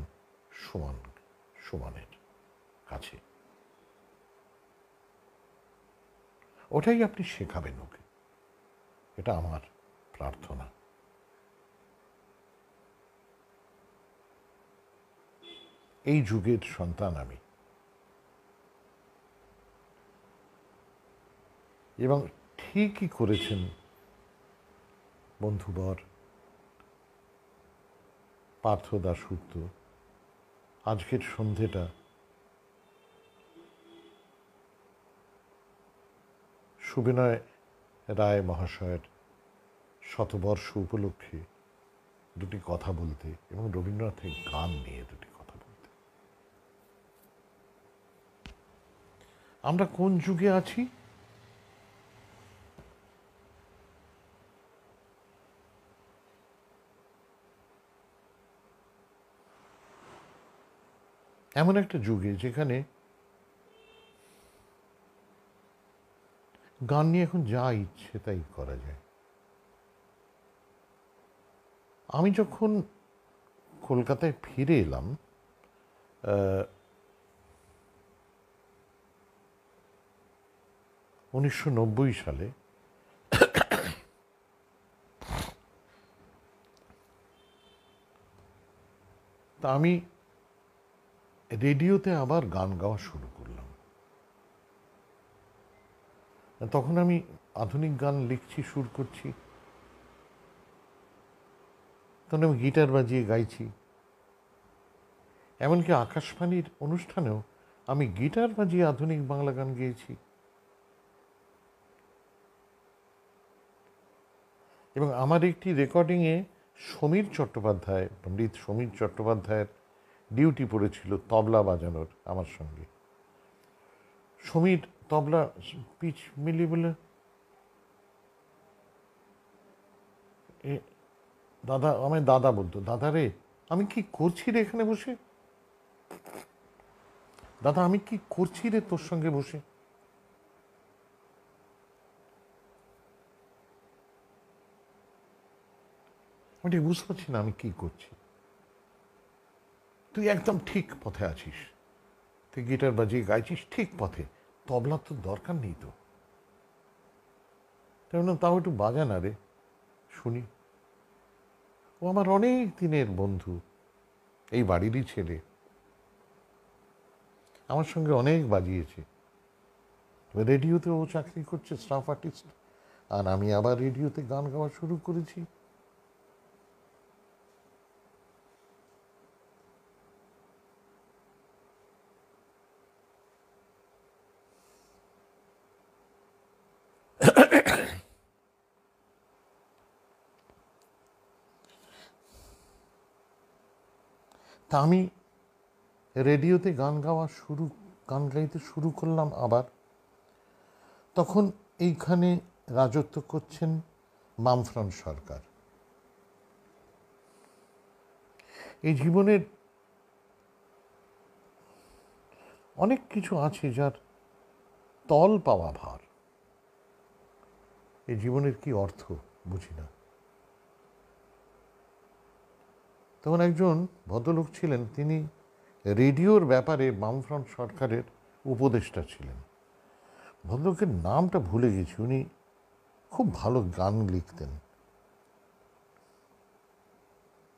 সমান সমানের কাছে ওটাই আপনি শেখাবেন ওকে এটা আমার প্রার্থনা এই যুগের সন্তান আমি এবং ঠিকই করেছেন বন্ধুবর পার্থ দাসগুপ্ত আজকের সন্ধেটা সুবিনয় রায় মহাশয়ের শতবর্ষ উপলক্ষে দুটি কথা বলতে এবং রবীন্দ্রনাথের গান নিয়ে দুটি আমরা কোন যুগে আছি এমন একটা যুগে যেখানে গান নিয়ে এখন যা ইচ্ছে তাই করা যায় আমি যখন কলকাতায় ফিরে এলাম উনিশশো সালে তা আমি রেডিওতে আবার গান গাওয়া শুরু করলাম তখন আমি আধুনিক গান লিখছি সুর করছি তখন আমি গিটার বাজিয়ে গাইছি এমনকি আকাশবাণীর অনুষ্ঠানেও আমি গিটার বাজিয়ে আধুনিক বাংলা গান গেয়েছি এবং আমার একটি রেকর্ডিংয়ে সমীর চট্টোপাধ্যায় পণ্ডিত সমীর চট্টোপাধ্যায়ের ডিউটি পড়েছিল তবলা বাজানোর আমার সঙ্গে সমীর তবলা পিচ মিলি বলে এ দাদা আমায় দাদা বলতো দাদা রে আমি কি করছি রে এখানে বসে দাদা আমি কি করছি রে তোর সঙ্গে বসে আমি বুঝতে পারছি না আমি কি করছি তুই একদম ঠিক পথে আছিস তুই গিটার বাজিয়ে গাইছিস ঠিক পথে তবলার তোর দরকার নেই তো কেননা তাও একটু বাজা না রে শুনি ও আমার অনেক দিনের বন্ধু এই বাড়িরই ছেলে আমার সঙ্গে অনেক বাজিয়েছে রেডিওতে ও চাকরি করছে স্টাফ আর্টিস্ট আর আমি আবার রেডিওতে গান গাওয়া শুরু করেছি তা আমি রেডিওতে গান গাওয়া শুরু গান গাইতে শুরু করলাম আবার তখন এইখানে রাজত্ব করছেন মামফ্রান সরকার এই জীবনের অনেক কিছু আছে যার তল পাওয়া ভার এই জীবনের কি অর্থ বুঝি না তখন একজন ভদ্রলোক ছিলেন তিনি রেডিওর ব্যাপারে বামফ্রন্ট সরকারের উপদেষ্টা ছিলেন ভদ্রলোকের নামটা ভুলে গেছি উনি খুব ভালো গান লিখতেন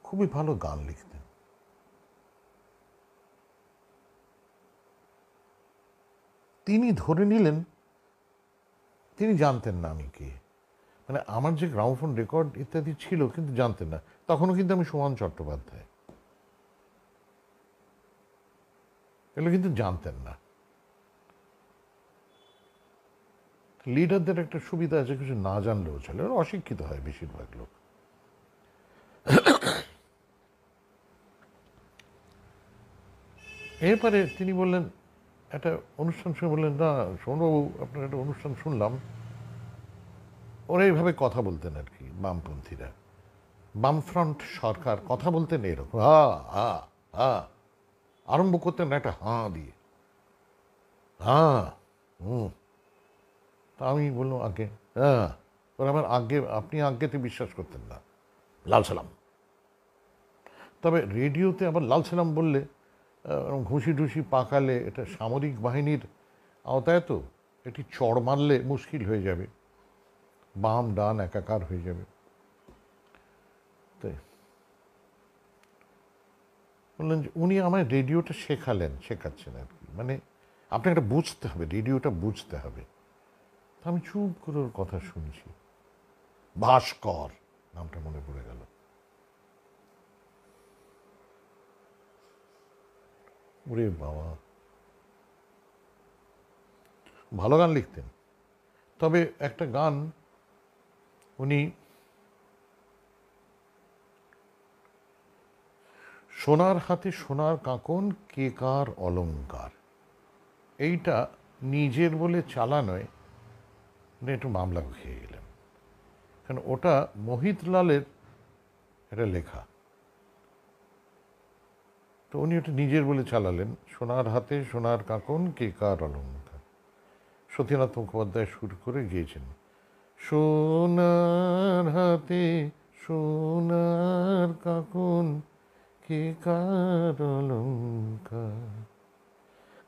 খুবই ভালো গান লিখতেন তিনি ধরে নিলেন তিনি জানতেন না আমি কে মানে আমার যে গ্রামোফোন রেকর্ড ইত্যাদি ছিল কিন্তু জানতেন না তখনও কিন্তু আমি সুমন চট্টোপাধ্যায় এগুলো কিন্তু জানতেন না লিডারদের একটা সুবিধা আছে কিছু না জানলেও চলে ওরা অশিক্ষিত হয় বেশিরভাগ লোক এরপরে তিনি বললেন একটা অনুষ্ঠান শুনে বললেন না সোমবাবু আপনার একটা অনুষ্ঠান শুনলাম ওরা এইভাবে কথা বলতেন আর কি বামপন্থীরা বামফ্রন্ট সরকার কথা বলতেন এরকম হা হা হা আরম্ভ করতেন একটা হাঁ দিয়ে হা হুম তা আমি বললাম আগে হ্যাঁ ওরা আমার আগে আপনি আগেতে বিশ্বাস করতেন না লাল সালাম তবে রেডিওতে আবার লাল সালাম বললে ঘুষি ঢুসি পাকালে এটা সামরিক বাহিনীর আওতায় তো এটি চড় মারলে মুশকিল হয়ে যাবে বাম ডান একাকার হয়ে যাবে তাই বললেন যে উনি আমায় রেডিওটা শেখালেন শেখাচ্ছেন আর কি মানে আপনাকে একটা বুঝতে হবে রেডিওটা বুঝতে হবে আমি চুপ করে ওর কথা শুনছি ভাস্কর নামটা মনে পড়ে গেল ওরে বাবা ভালো গান লিখতেন তবে একটা গান উনি সোনার হাতে সোনার কাঁকন কে কার অলঙ্কার এইটা নিজের বলে চালানোয় উনি একটু মামলা খেয়ে গেলেন কারণ ওটা মোহিত লালের এটা লেখা তো উনি ওটা নিজের বলে চালালেন সোনার হাতে সোনার কাঁকন কে কার অলঙ্কার সতীনাথ মুখোপাধ্যায় সুর করে গিয়েছেন সোনার হাতে সোনার কাকুন কে কার অলঙ্কার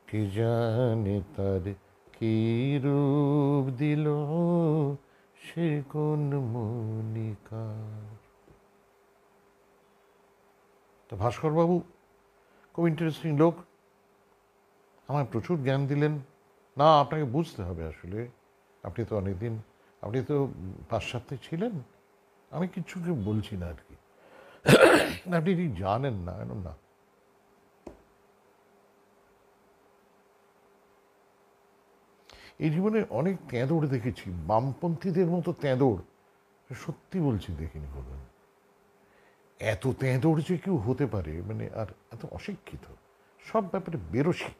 কি জানে তার কি রূপ দিল সে কোন মনিকা তো ভাস্করবাবু খুব ইন্টারেস্টিং লোক আমায় প্রচুর জ্ঞান দিলেন না আপনাকে বুঝতে হবে আসলে আপনি তো অনেকদিন আপনি তো পাশ্চাত্যে ছিলেন আমি কিছু বলছি না আর কি আপনি ঠিক জানেন না এরম না এই জীবনে অনেক তেঁদড় দেখেছি বামপন্থীদের মতো তেঁদড় সত্যি বলছি দেখিনি বলুন এত তেঁদড় যে কেউ হতে পারে মানে আর এত অশিক্ষিত সব ব্যাপারে বেরসিক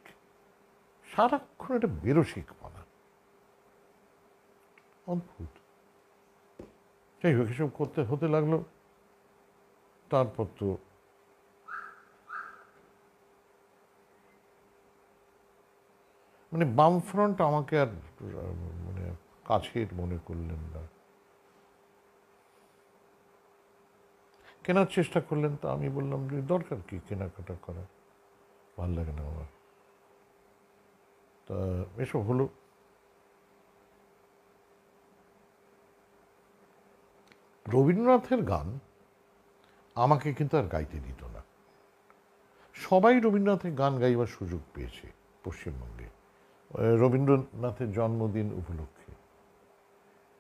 সারাক্ষণ একটা বেরসিক মানে অদ্ভুত যাই হোক এসব করতে হতে লাগলো তারপর তো মানে বামফ্রন্ট আমাকে আর মানে কাছের মনে করলেন না কেনার চেষ্টা করলেন তা আমি বললাম যে দরকার কি কেনাকাটা করা ভাল লাগে না আমার তা এসব হলো রবীন্দ্রনাথের গান আমাকে কিন্তু আর গাইতে দিত না সবাই রবীন্দ্রনাথের গান গাইবার সুযোগ পেয়েছে পশ্চিমবঙ্গে রবীন্দ্রনাথের জন্মদিন উপলক্ষে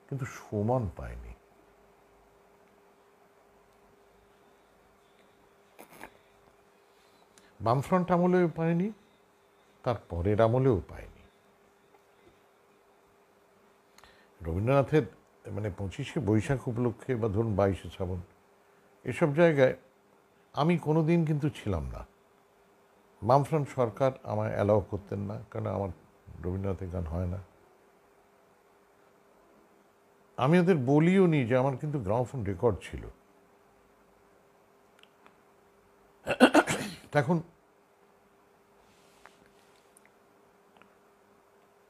কিন্তু সমান পায়নি বামফ্রন্ট আমলেও পায়নি তার পরের আমলেও পায়নি রবীন্দ্রনাথের মানে পঁচিশে বৈশাখ উপলক্ষে বা ধরুন বাইশে শ্রাবণ এসব জায়গায় আমি কোনো দিন কিন্তু ছিলাম না মামফ্রান সরকার আমায় অ্যালাউ করতেন না কারণ আমার রবীন্দ্রনাথের গান হয় না আমি ওদের বলিও নি যে আমার কিন্তু গ্রাউন্ড রেকর্ড ছিল এখন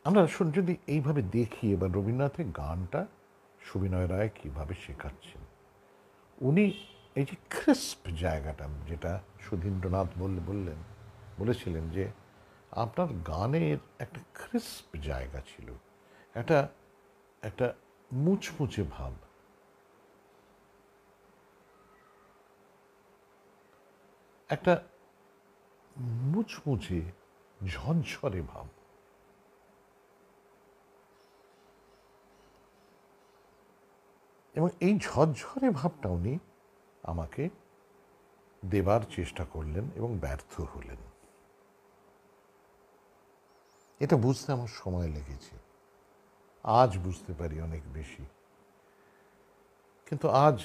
আমরা যদি এইভাবে দেখি এবার রবীন্দ্রনাথের গানটা সুবিনয় রায় কীভাবে শেখাচ্ছেন উনি এই যে ক্রিস্প জায়গাটা যেটা সুধীন্দ্রনাথ বললে বললেন বলেছিলেন যে আপনার গানের একটা ক্রিস্প জায়গা ছিল একটা একটা মুচমুচে ভাব একটা মুচমুচে ঝনঝরে ভাব এবং এই ঝরঝরে ভাবটা উনি আমাকে দেবার চেষ্টা করলেন এবং ব্যর্থ হলেন এটা বুঝতে আমার সময় লেগেছে আজ বুঝতে পারি অনেক বেশি কিন্তু আজ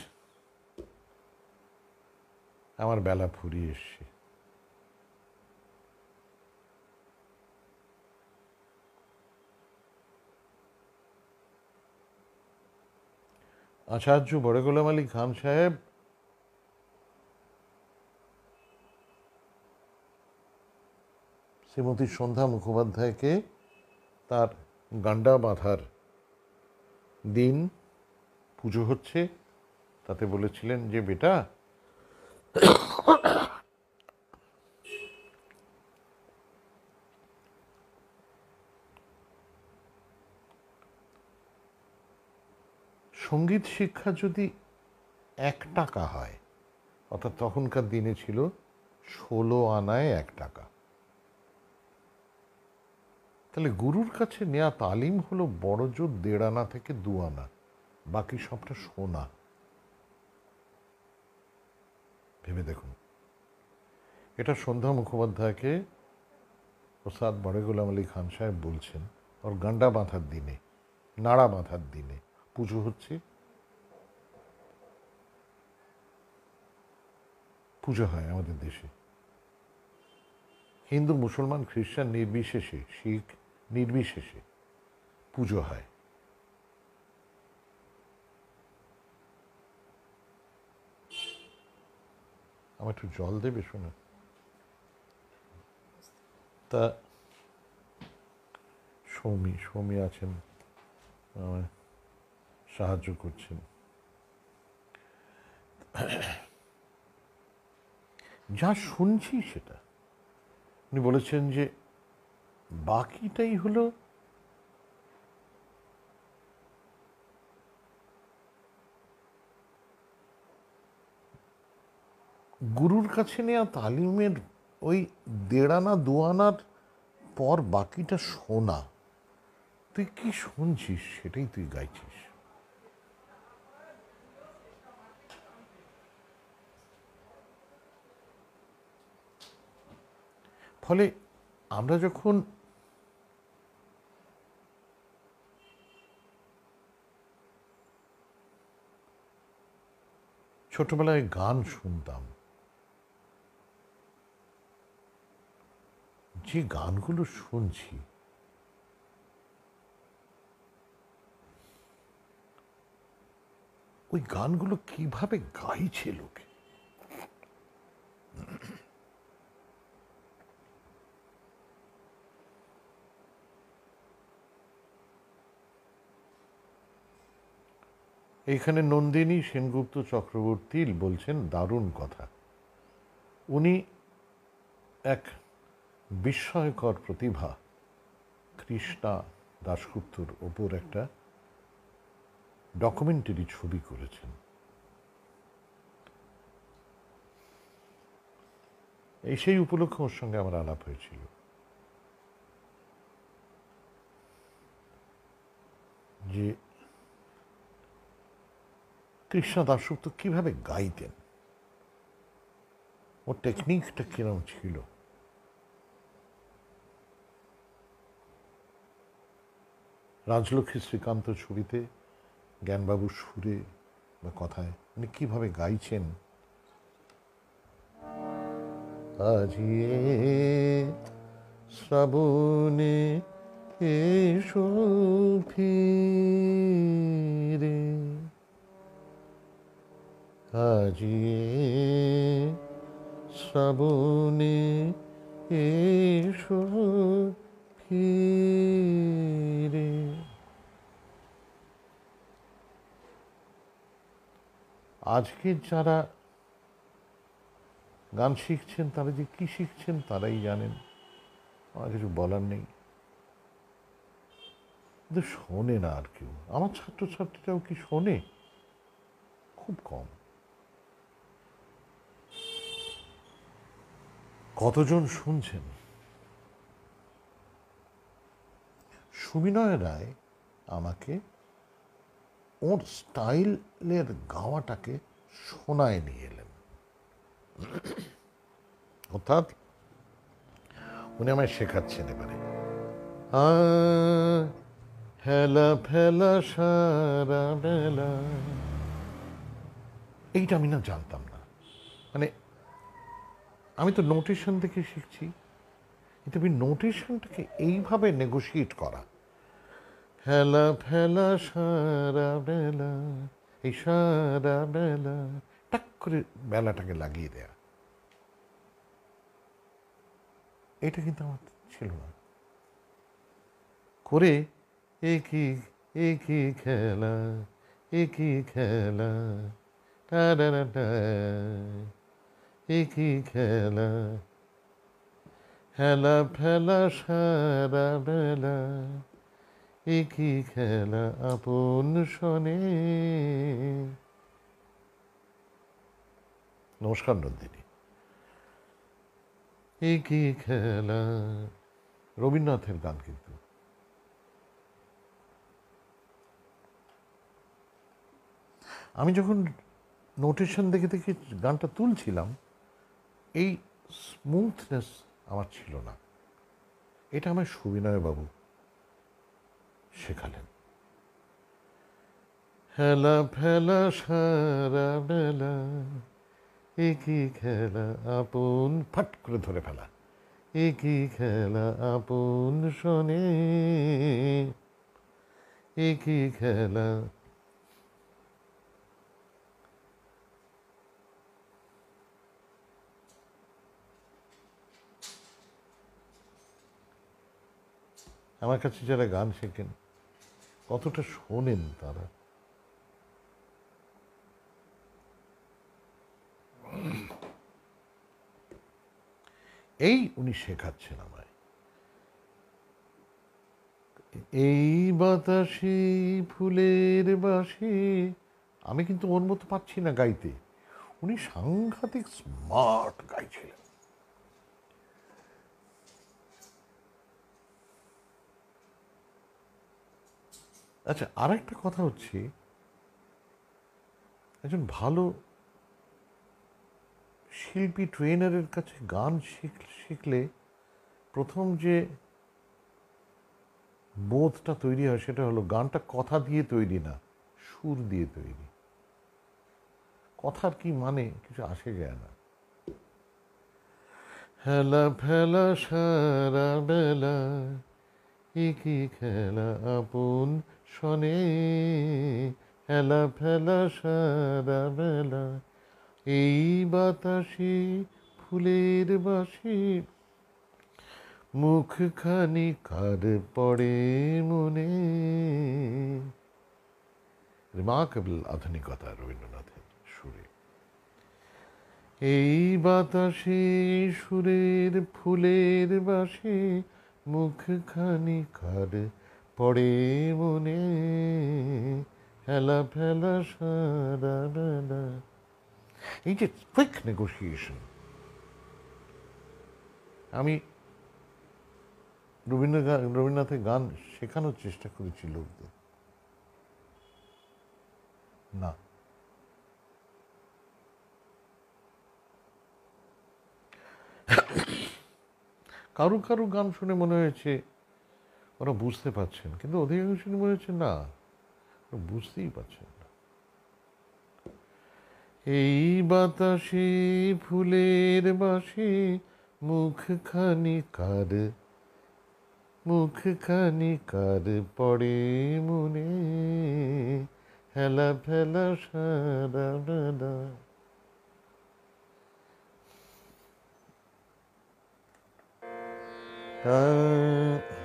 আমার বেলা ফুরিয়ে এসছে আচার্য বড় গোলাম আলী খান সাহেব শ্রীমতী সন্ধ্যা মুখোপাধ্যায়কে তার গান্ডা বাঁধার দিন পুজো হচ্ছে তাতে বলেছিলেন যে বেটা সঙ্গীত শিক্ষা যদি এক টাকা হয় অর্থাৎ তখনকার দিনে ছিল ষোলো আনায় এক টাকা তাহলে গুরুর কাছে নেয়া তালিম হলো বড় জোর দেড় আনা থেকে দু আনা বাকি সবটা সোনা ভেবে দেখুন এটা সন্ধ্যা মুখোপাধ্যায়কে ওসাদ বড়ে গোলাম আলী খান সাহেব বলছেন ওর গান্ডা বাঁধার দিনে নাড়া বাঁধার দিনে পুজো হচ্ছে পূজা হয় আমাদের দেশে হিন্দু মুসলমান খ্রিস্টান নির্বিশেষে শিখ নির্বিশেষে পুজো হয় আমার একটু জল দেবে শোনো তা সৌমি সৌমি আছেন আমার সাহায্য করছেন যা শুনছি সেটা উনি বলেছেন যে বাকিটাই হলো গুরুর কাছে নেওয়া তালিমের ওই দেড়ানা দুয়ানার পর বাকিটা শোনা তুই কি শুনছিস সেটাই তুই গাইছিস ফলে আমরা যখন ছোটবেলায় গান শুনতাম যে গানগুলো শুনছি ওই গানগুলো কিভাবে গাইছে লোকে এইখানে নন্দিনী সেনগুপ্ত চক্রবর্তী বলছেন দারুণ কথা উনি এক বিস্ময়কর প্রতিভা কৃষ্ণা দাশগুপ্তর ওপর একটা ডকুমেন্টারি ছবি করেছেন এই সেই উপলক্ষে ওর সঙ্গে আমার আলাপ হয়েছিল যে কৃষ্ণ দাসগুপ্ত কীভাবে গাইতেন ওর টেকনিকটা কিরম ছিল রাজলক্ষ্মী শ্রীকান্ত ছবিতে জ্ঞানবাবু সুরে বা কথায় উনি কীভাবে গাইছেন আজিয়ে শ্রাবণে এসো ফিরে হারিয়ে শ্রাবণে এসো ফিরে আজকের যারা গান শিখছেন তারা যে কী শিখছেন তারাই জানেন আমার কিছু বলার নেই কিন্তু শোনে না আর কেউ আমার ছাত্রছাত্রীরাও কি শোনে খুব কম কতজন শুনছেন সুবিনয় রায় আমাকে ওর স্টাইলের গাওয়াটাকে শোনায় নিয়ে এলেন অর্থাৎ উনি আমায় শেখাচ্ছেন এবারে হেলা ফেলা সারা বেলা এইটা আমি না জানতাম আমি তো নোটেশন থেকে শিখছি কিন্তু আমি নোটেশনটাকে এইভাবে নেগোসিয়েট করা হেলা ফেলা সারা বেলা এই সারা বেলা টাক করে বেলাটাকে লাগিয়ে দেয়া এটা কিন্তু আমার ছিল না করে একই একই খেলা একই খেলা টা একই খেলা হেলা ফেলা সারা বেলা একই খেলা আপন শোনে নমস্কার নন্দিনী একই খেলা রবীন্দ্রনাথের গান কিন্তু আমি যখন নোটেশন দেখে দেখে গানটা তুলছিলাম এই স্মুথনেস আমার ছিল না এটা আমার সুবিনয়বাবু শেখালেন হেলা ফেলা সারা বেলা একই খেলা আপন ফাট করে ধরে ফেলা একই খেলা আপন শোনে একই খেলা আমার কাছে যারা গান শেখেন কতটা শোনেন তারা এই উনি শেখাচ্ছেন আমায় এই বাতাসে ফুলের বাসে আমি কিন্তু ওর মতো পাচ্ছি না গাইতে উনি সাংঘাতিক স্মার্ট গাইছিলেন আচ্ছা আর একটা কথা হচ্ছে একজন ভালো শিল্পী ট্রেনারের কাছে গান শিখলে প্রথম যে বোধটা তৈরি হয় সেটা হলো গানটা কথা দিয়ে তৈরি না সুর দিয়ে তৈরি কথার কি মানে কিছু আসে যায় না হেলা ফেলা সারা বেলা কি খেলা আপন শোনে হেলা ফেলা সারা বেলা এই বাতাসে ফুলের বাসে মুখখানি কার পড়ে মনে রিমার্কেবল আধুনিকতা রবীন্দ্রনাথের সুরে এই বাতাসে সুরের ফুলের বাসে মুখখানি কার পড়ে মনে হেলা ফেলা সারা এই যে কুইক নেগোসিয়েশন আমি রবীন্দ্র রবীন্দ্রনাথের গান শেখানোর চেষ্টা করেছি লোকদের না কারো কারো গান শুনে মনে হয়েছে ওরা বুঝতে পারছেন কিন্তু অধিকাংশ মনে হচ্ছে না ওরা বুঝতেই পারছেন না এই বাতাসে ফুলের বাসে মুখখানি কার মুখখানি কার পড়ে মনে হেলা ফেলা সারা Uh...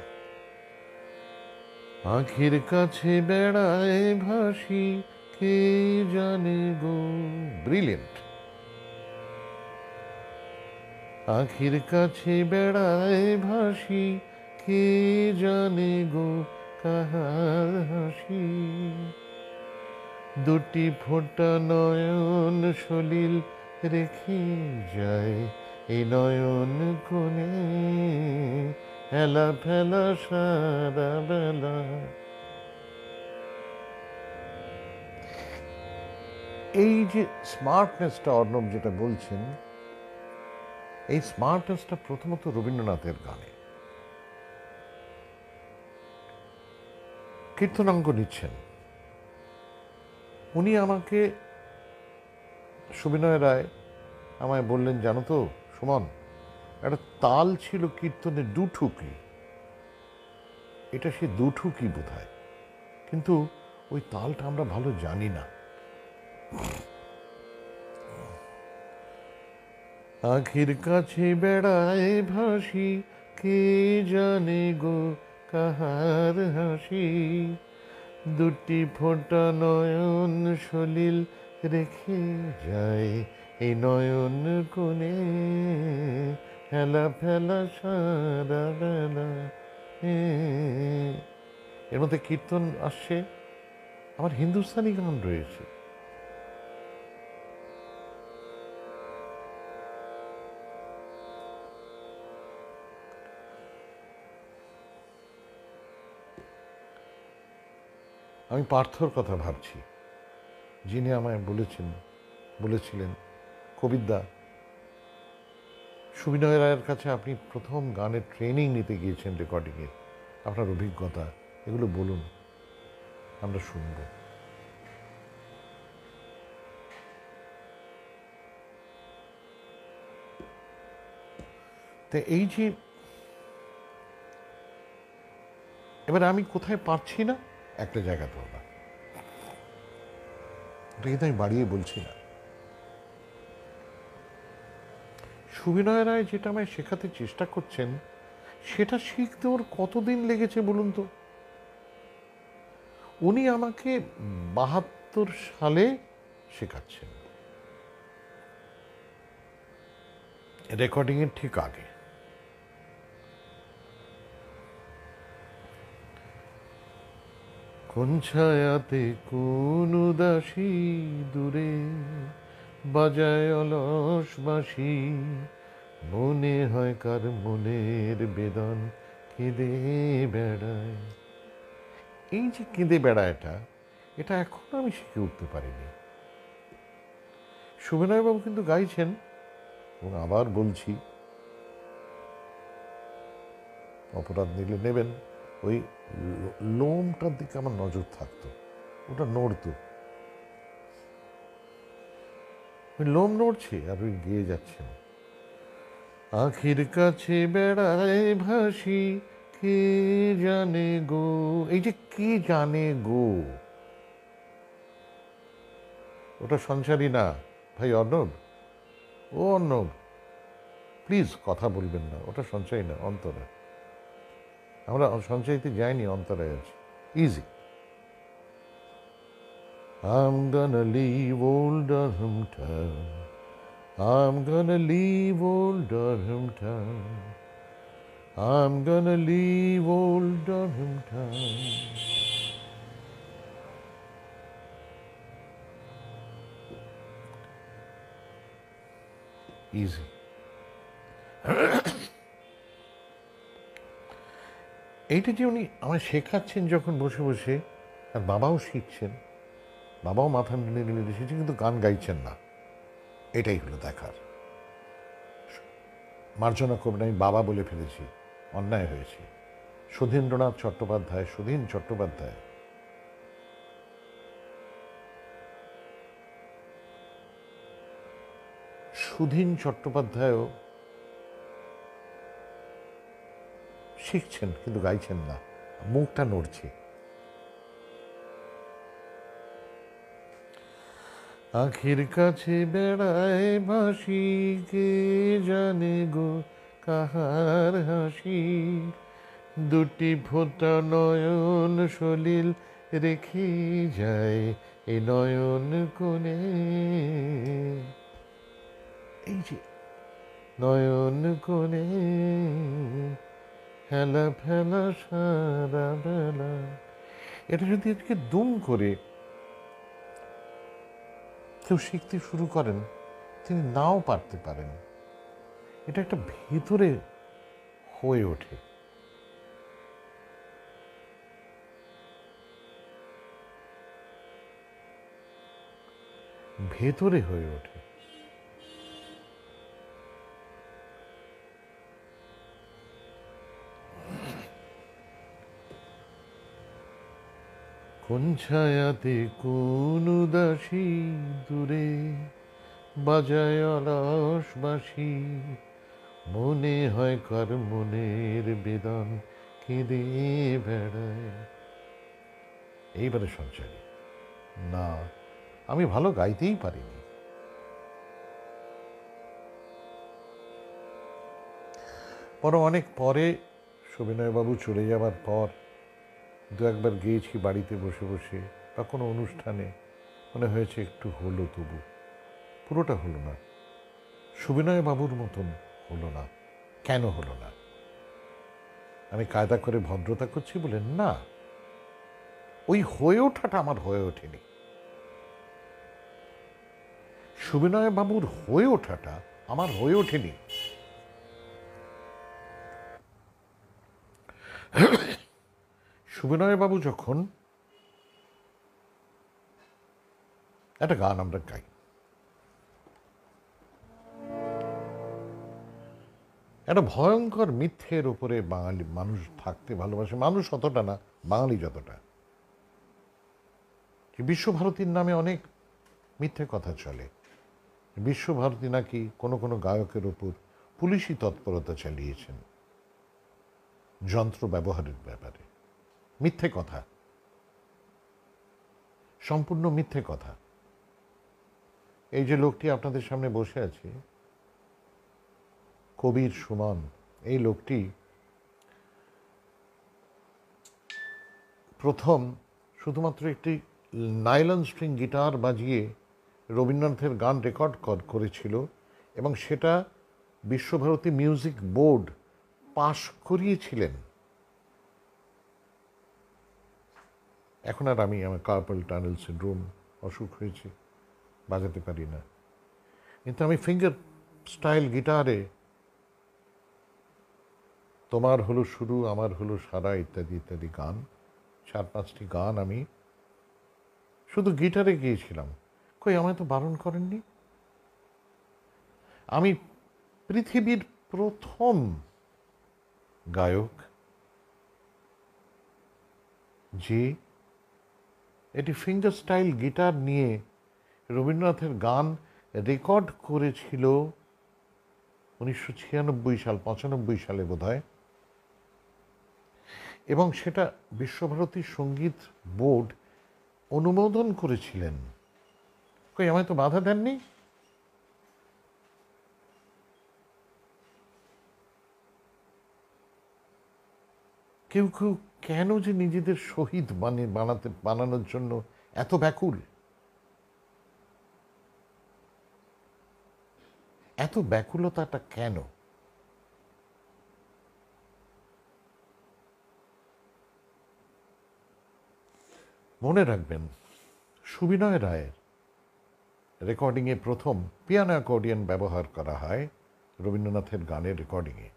আখির কাছে বেড়ায় ভাসি কে জানে গো ব্রিলিয়েন্ট আখির কাছে বেড়ায় ভাসি কে জানে গো কাহার হাসি দুটি ফোঁটা নয়ন সলিল রেখে যায় এই নয়ন কোণে হেলা ফেলা সারা বেলা এই যে স্মার্টনেসটা অর্ণব যেটা বলছেন এই স্মার্টনেসটা প্রথমত রবীন্দ্রনাথের গানে কীর্তনাঙ্গ নিচ্ছেন উনি আমাকে সুবিনয় রায় আমায় বললেন জানো তো সুমন একটা তাল ছিল কীর্তনের দুঠুকি এটা সে দুঠুকি বোধ হয় কিন্তু ওই তালটা আমরা ভালো জানি না আখির কাছে বেড়ায় ভাসি কে জানে গো কাহার হাসি দুটি ফোঁটা নয়ন সলিল রেখে যায় এই নয়ন কোণে ফেলা ফেলা সারা বেলা এর মধ্যে কীর্তন আসছে আমার হিন্দুস্তানি গান রয়েছে আমি পার্থর কথা ভাবছি যিনি আমায় বলেছেন বলেছিলেন কবিদা সুবিনয় রায়ের কাছে আপনি প্রথম গানের ট্রেনিং নিতে গিয়েছেন রেকর্ডিংয়ে আপনার অভিজ্ঞতা এগুলো বলুন আমরা শুনব তা এই যে এবার আমি কোথায় পারছি না একটা জায়গা তো এটা কিন্তু আমি বাড়িয়ে বলছি না সুবিনয় রায় যেটা আমায় শেখাতে চেষ্টা করছেন সেটা শিখতে ওর কতদিন লেগেছে বলুন তো উনি আমাকে বাহাত্তর সালে শেখাচ্ছেন রেকর্ডিংয়ের ঠিক আগে কোন ছায়াতে কোন দাসী দূরে বাজায় অলস মনে হয় কার মনের বেদন কেঁদে বেড়ায় এই যে কেঁদে বেড়ায় এটা এখনো আমি শিখে উঠতে পারিনি সুবিনয়বাবু কিন্তু গাইছেন এবং আবার বলছি অপরাধ নিলে নেবেন ওই লোমটার দিকে আমার নজর থাকতো ওটা নড়ত লোম নড়ছে আর ওই গিয়ে যাচ্ছেন আখির কাছে বেড়ায় ভাসি কে জানে গো এই যে কে জানে গো ওটা সংসারী না ভাই অর্ণব ও অর্ণব প্লিজ কথা বলবেন না ওটা সঞ্চয় না অন্তরা আমরা সঞ্চয়তে যাইনি অন্তরায় আছি easy I'm old hmm I'm gonna leave old Durham town. I'm gonna leave old Durham town. Easy. এইটা যে উনি আমায় শেখাচ্ছেন যখন বসে বসে আর বাবাও শিখছেন বাবাও মাথা নিয়ে নিয়ে শিখছেন কিন্তু গান গাইছেন না এটাই হলো দেখার মার্জনা করবেন আমি বাবা বলে ফেলেছি অন্যায় হয়েছে সুধীন্দ্রনাথ চট্টোপাধ্যায় সুধীন চট্টোপাধ্যায় সুধীন চট্টোপাধ্যায়ও শিখছেন কিন্তু গাইছেন না মুখটা নড়ছে আখির কাছে বেড়ায় ভাসি কে জানে গো কাহার হাসি দুটি ফোটা নয়ন সলিল রেখে যায় এ নয়ন কোণে এই যে নয়ন কোণে হেলা ফেলা সারা বেলা এটা যদি আজকে দুম করে কেউ শিখতে শুরু করেন তিনি নাও পারতে পারেন এটা একটা ভেতরে হয়ে ওঠে ভেতরে হয়ে ওঠে কোন ছায়াতে কোন উদাসী দূরে বাজায় অলস বাসি মনে হয় কার মনের বেদন কেঁদে বেড়ায় এইবারে সঞ্চারী না আমি ভালো গাইতেই পারিনি বরং অনেক পরে সবিনয়বাবু চলে যাবার পর দু একবার গিয়েছি বাড়িতে বসে বসে বা কোনো অনুষ্ঠানে মনে হয়েছে একটু হলো তবু পুরোটা হলো না সুবিনয় বাবুর মতন হলো না কেন হলো না আমি কায়দা করে ভদ্রতা করছি বলে না ওই হয়ে ওঠাটা আমার হয়ে ওঠেনি সুবিনয় বাবুর হয়ে ওঠাটা আমার হয়ে ওঠেনি সুবিনয়বাবু যখন একটা গান আমরা গাই একটা ভয়ঙ্কর মিথ্যের উপরে বাঙালি মানুষ থাকতে ভালোবাসে মানুষ অতটা না বাঙালি যতটা বিশ্বভারতীর নামে অনেক মিথ্যে কথা চলে বিশ্বভারতী নাকি কোনো কোনো গায়কের ওপর পুলিশি তৎপরতা চালিয়েছেন যন্ত্র ব্যবহারের ব্যাপারে মিথ্যে কথা সম্পূর্ণ মিথ্যে কথা এই যে লোকটি আপনাদের সামনে বসে আছে কবির সুমন এই লোকটি প্রথম শুধুমাত্র একটি নাইলন স্ট্রিং গিটার বাজিয়ে রবীন্দ্রনাথের গান রেকর্ড করেছিল এবং সেটা বিশ্বভারতী মিউজিক বোর্ড পাশ করিয়েছিলেন এখন আর আমি আমার কার্পাল টানেল সিন্ড্রোম অসুখ হয়েছে বাজাতে পারি না কিন্তু আমি ফিঙ্গার স্টাইল গিটারে তোমার হলো শুরু আমার হলো সারা ইত্যাদি ইত্যাদি গান চার পাঁচটি গান আমি শুধু গিটারে গিয়েছিলাম কই আমায় তো বারণ করেননি আমি পৃথিবীর প্রথম গায়ক যে এটি ফিঙ্গার স্টাইল গিটার নিয়ে রবীন্দ্রনাথের গান রেকর্ড করেছিল উনিশশো ছিয়ানব্বই সাল পঁচানব্বই সালে বোধহয় এবং সেটা বিশ্বভারতী সঙ্গীত বোর্ড অনুমোদন করেছিলেন কই আমায় তো বাধা দেননি কেউ কেউ কেন যে নিজেদের শহীদ মানে বানাতে বানানোর জন্য এত ব্যাকুল এত ব্যাকুলতাটা কেন মনে রাখবেন সুবিনয় রায়ের রেকর্ডিংয়ে প্রথম পিয়ানো অ্যাকর্ডিয়ান ব্যবহার করা হয় রবীন্দ্রনাথের গানের রেকর্ডিংয়ে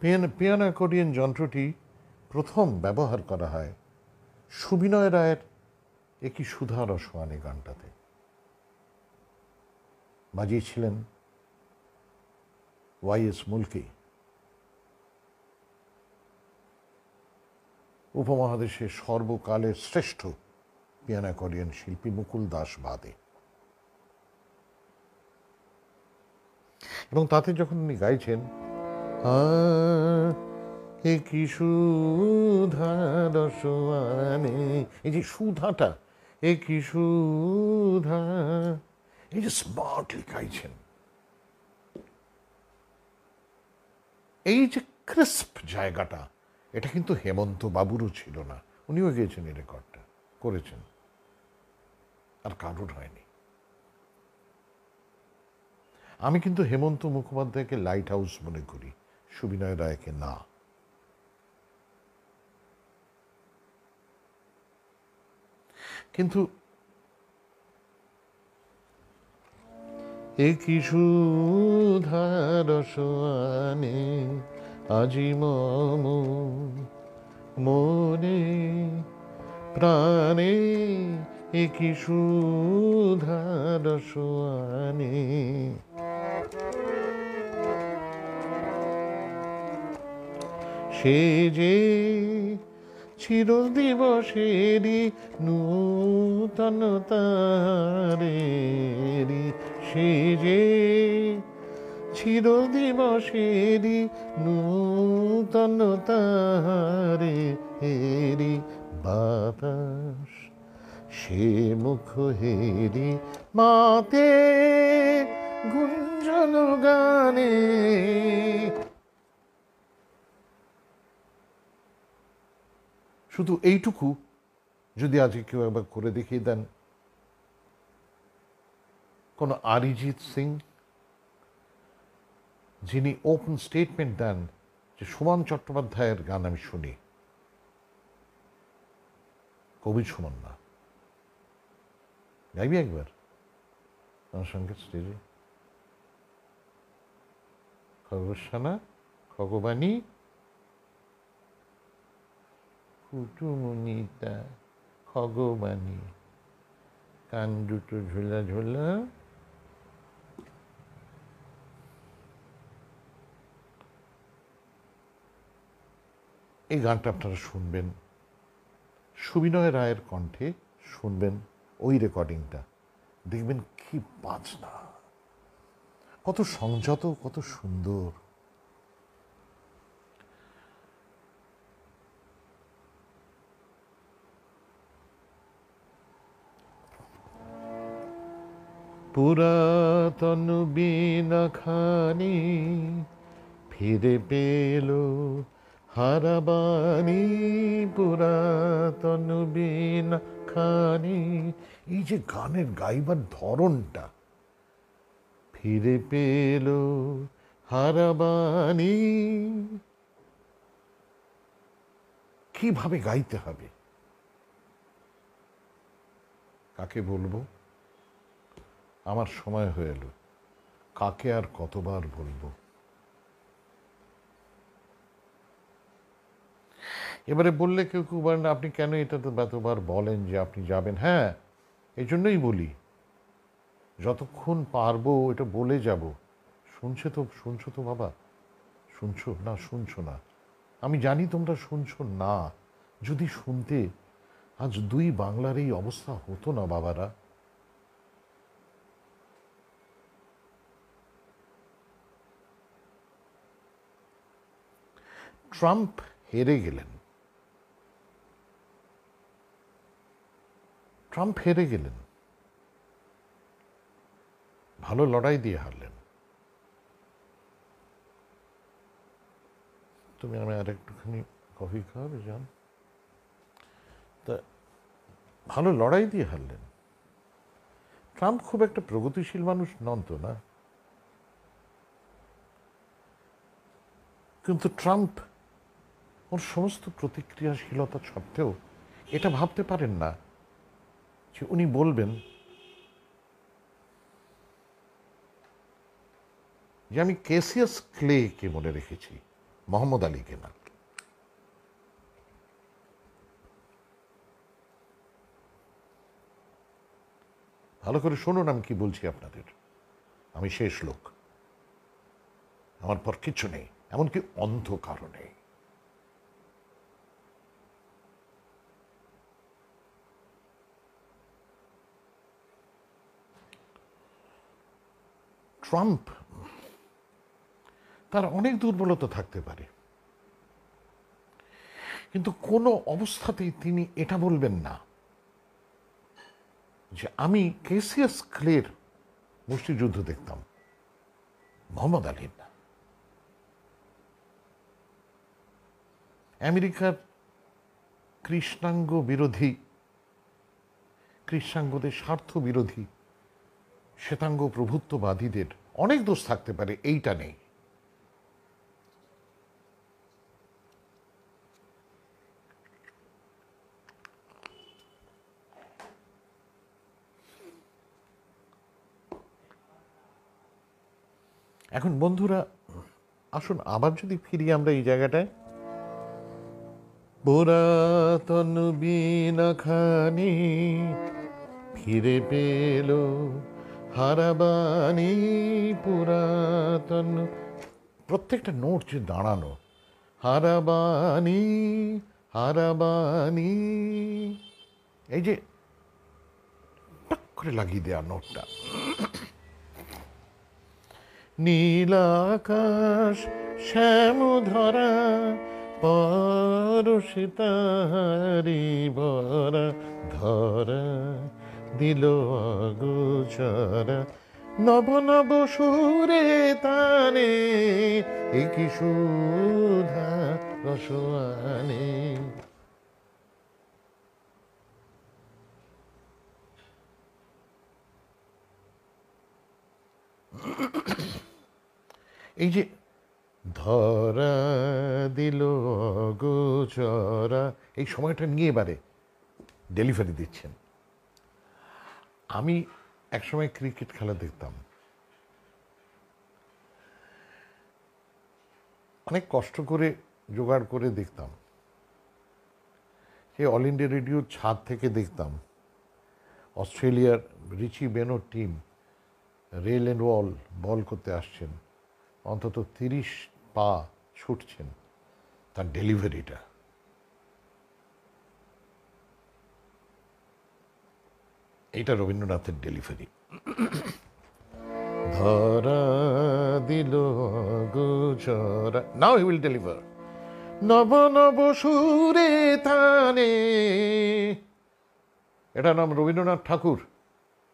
পিয়ানো অ্যাকোডিয়ান যন্ত্রটি প্রথম ব্যবহার করা হয় সুবিনয় রায়ের একটি সুধা রসমানি গানটাতে বাজিয়েছিলেন ওয়াই এস মুলকি উপমহাদেশের সর্বকালের শ্রেষ্ঠ পিয়ানো অ্যাকোডিয়ান শিল্পী মুকুল দাস বাদে এবং তাতে যখন উনি গাইছেন আর এ কি সুধা রস আনে এই যে সুধাটা এ কি সুধা এই যে স্মার্টলি লিখাইছেন এই যে ক্রিস্প জায়গাটা এটা কিন্তু হেমন্ত বাবুরও ছিল না উনিও গিয়েছেন এই রেকর্ডটা করেছেন আর কারোর হয়নি আমি কিন্তু হেমন্ত মুখোপাধ্যায়কে লাইট হাউস মনে করি সুবিনয় রায়কে না কিন্তু এ কিছু আনে আজি মম মনে প্রাণে এ কিছু আনে সে যে চির দিবসেরি নূতনতারেরি সে যে চির দিবসেরি নূতনতারে হেরি বাতাস সে মুখ হেরি মাতে গুঞ্জন গানে শুধু এইটুকু যদি আজকে কেউ একবার করে দেখিয়ে দেন কোন আরিজিৎ সিং যিনি ওপেন স্টেটমেন্ট দেন যে সুমন চট্টোপাধ্যায়ের গান আমি শুনি কবি সুমন না গাইবি একবার আমার সঙ্গে স্টেজে খগসানা খগবাণী কুটুমনিতা খগবাণী কান দুটো ঝোলা ঝোলা এই গানটা আপনারা শুনবেন সুবিনয় রায়ের কণ্ঠে শুনবেন ওই রেকর্ডিংটা দেখবেন কি বাজনা কত সংযত কত সুন্দর পুরাতন বিনাখানি ফিরে পেল হারাবানি পুরাতন বিনাখানি এই যে গানের গাইবার ধরনটা ফিরে পেল হারাবানি কিভাবে গাইতে হবে কাকে বলবো আমার সময় হয়ে এলো কাকে আর কতবার বলবো এবারে বললে কেউ কেউ বলেন আপনি কেন এটা তো এতবার বলেন যে আপনি যাবেন হ্যাঁ এই জন্যই বলি যতক্ষণ পারবো এটা বলে যাব শুনছে তো শুনছো তো বাবা শুনছো না শুনছো না আমি জানি তোমরা শুনছো না যদি শুনতে আজ দুই বাংলার এই অবস্থা হতো না বাবারা ট্রাম্প হেরে গেলেন ট্রাম্প হেরে গেলেন ভালো লড়াই দিয়ে হারলেন তুমি আমি আর একটুখানি কফি খাওয়াবে যান তা ভালো লড়াই দিয়ে হারলেন ট্রাম্প খুব একটা প্রগতিশীল মানুষ নন তো না কিন্তু ট্রাম্প ওর সমস্ত প্রতিক্রিয়াশীলতা সত্ত্বেও এটা ভাবতে পারেন না যে উনি বলবেন যে আমি কেসিয়াস ক্লেকে মনে রেখেছি মোহাম্মদ আলীকে না ভালো করে শুনুন আমি কি বলছি আপনাদের আমি শেষ লোক আমার পর কিছু নেই এমনকি অন্ধকারও নেই ট্রাম্প তার অনেক দুর্বলতা থাকতে পারে কিন্তু কোনো অবস্থাতেই তিনি এটা বলবেন না যে আমি কেসিয়াস ক্লের মুষ্টিযুদ্ধ দেখতাম মোহাম্মদ আলীর না আমেরিকার কৃষ্ণাঙ্গ বিরোধী কৃষ্ণাঙ্গদের স্বার্থ বিরোধী শ্বেতাঙ্গ প্রভুত্ববাদীদের অনেক দোষ থাকতে পারে এইটা নেই এখন বন্ধুরা আসুন আবার যদি ফিরি আমরা এই জায়গাটায় পুরাতন বিনখানি ফিরে পেলো হারাবানি পুরাতন প্রত্যেকটা নোট যে দাঁড়ানো হারাবানি হারাবানি এই যে টাক করে লাগিয়ে দেওয়া নোটটা নীলাকাশ শ্যাম ধরা পরশিতারি ভরা ধরা দিল অগোছরা নব নব সুরে তানে একি সুধা রসানে এই যে ধরা দিল গোচরা এই সময়টা নিয়ে এবারে ডেলিভারি দিচ্ছেন আমি একসময় ক্রিকেট খেলা দেখতাম অনেক কষ্ট করে জোগাড় করে দেখতাম সে অল ইন্ডিয়া রেডিওর ছাদ থেকে দেখতাম অস্ট্রেলিয়ার Richie Benaud team Ray Lindwall ball করতে আসছেন অন্তত তিরিশ পা ছুটছেন তার ডেলিভারিটা এটা রবীন্দ্রনাথের ডেলিভারি ধরা দিল গুজরা নাও হি উইল ডেলিভার নব নব সুরে থানে এটার নাম রবীন্দ্রনাথ ঠাকুর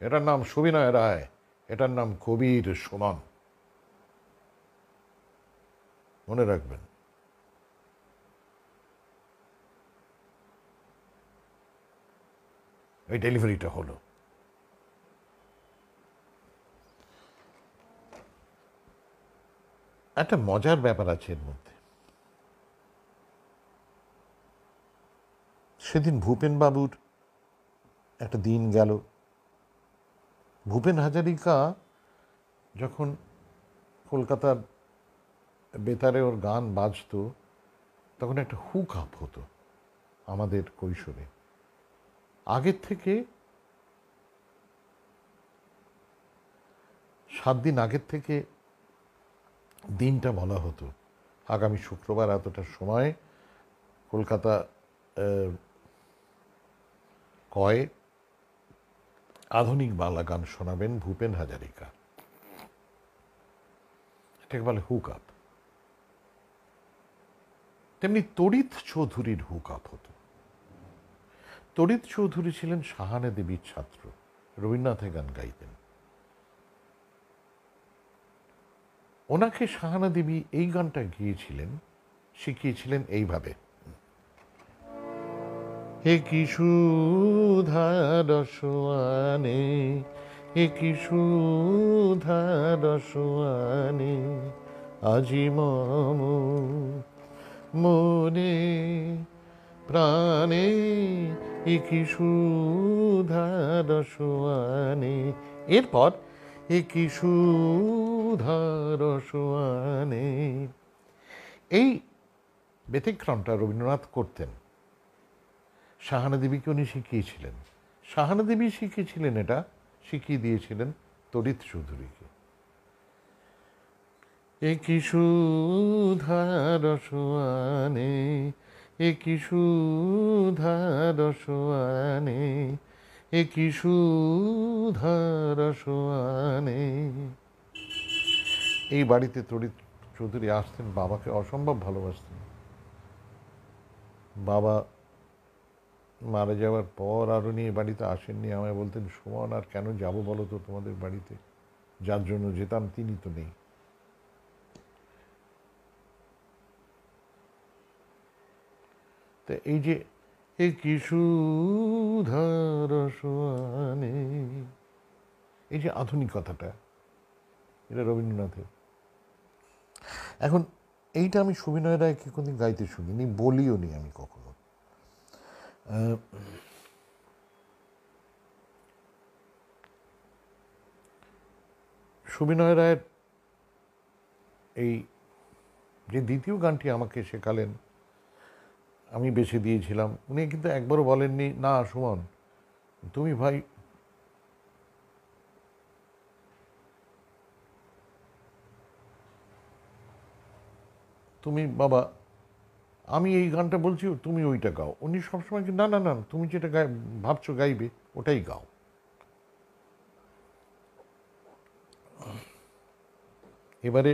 এটার নাম সুবিনয় রায় এটার নাম কবির সুমন মনে রাখবেন ওই ডেলিভারিটা হলো একটা মজার ব্যাপার আছে এর মধ্যে সেদিন ভূপেনবাবুর একটা দিন গেল ভূপেন হাজারিকা যখন কলকাতার বেতারে ওর গান বাজত তখন একটা হুক আপ হতো আমাদের কৈশোরে আগের থেকে সাত দিন আগের থেকে দিনটা বলা হতো আগামী শুক্রবার এতটা সময় কলকাতা কয় আধুনিক বাংলা গান শোনাবেন ভূপেন হাজারিকা এটাকে বলে হুক আপ তেমনি তড়িৎ চৌধুরীর হুক আপ হতো তড়িৎ চৌধুরী ছিলেন সাহানে দেবীর ছাত্র রবীন্দ্রনাথের গান গাইতেন ওনাকে সাহানা দেবী এই গানটা গিয়েছিলেন শিখিয়েছিলেন এইভাবে হে কি সুধারসোয়ানে হে কি সুধারসোয়ানে আজি মম মনে প্রাণে এ কি সুধারসোয়ানে এরপর এ কি এই ব্যতিক্রমটা রবীন্দ্রনাথ করতেন দেবীকে উনি শিখিয়েছিলেন দেবী শিখিয়েছিলেন এটা শিখিয়ে দিয়েছিলেন তড়িৎ চৌধুরীকে এ কি সুধারসোয়ানে এ কি সুধারসোয়ানে এ এই বাড়িতে তরি চৌধুরী আসতেন বাবাকে অসম্ভব ভালোবাসতেন বাবা মারা যাওয়ার পর আরও নিয়ে বাড়িতে আসেননি আমায় বলতেন সুমন আর কেন যাব বলো তো তোমাদের বাড়িতে যার জন্য যেতাম তিনি তো নেই তো এই যে এ কিশুধার এই যে আধুনিক কথাটা এটা রবীন্দ্রনাথের এখন এইটা আমি সুবিনয় রায়কে কোনদিন গাইতে শুনিনি বলিও নি আমি কখনো সুবিনয় রায়ের এই যে দ্বিতীয় গানটি আমাকে শেখালেন আমি বেছে দিয়েছিলাম উনি কিন্তু একবারও বলেননি না সুমন তুমি ভাই তুমি বাবা আমি এই গানটা বলছি তুমি ওইটা গাও উনি সবসময় না না না তুমি যেটা গাই ভাবছো গাইবে ওটাই গাও এবারে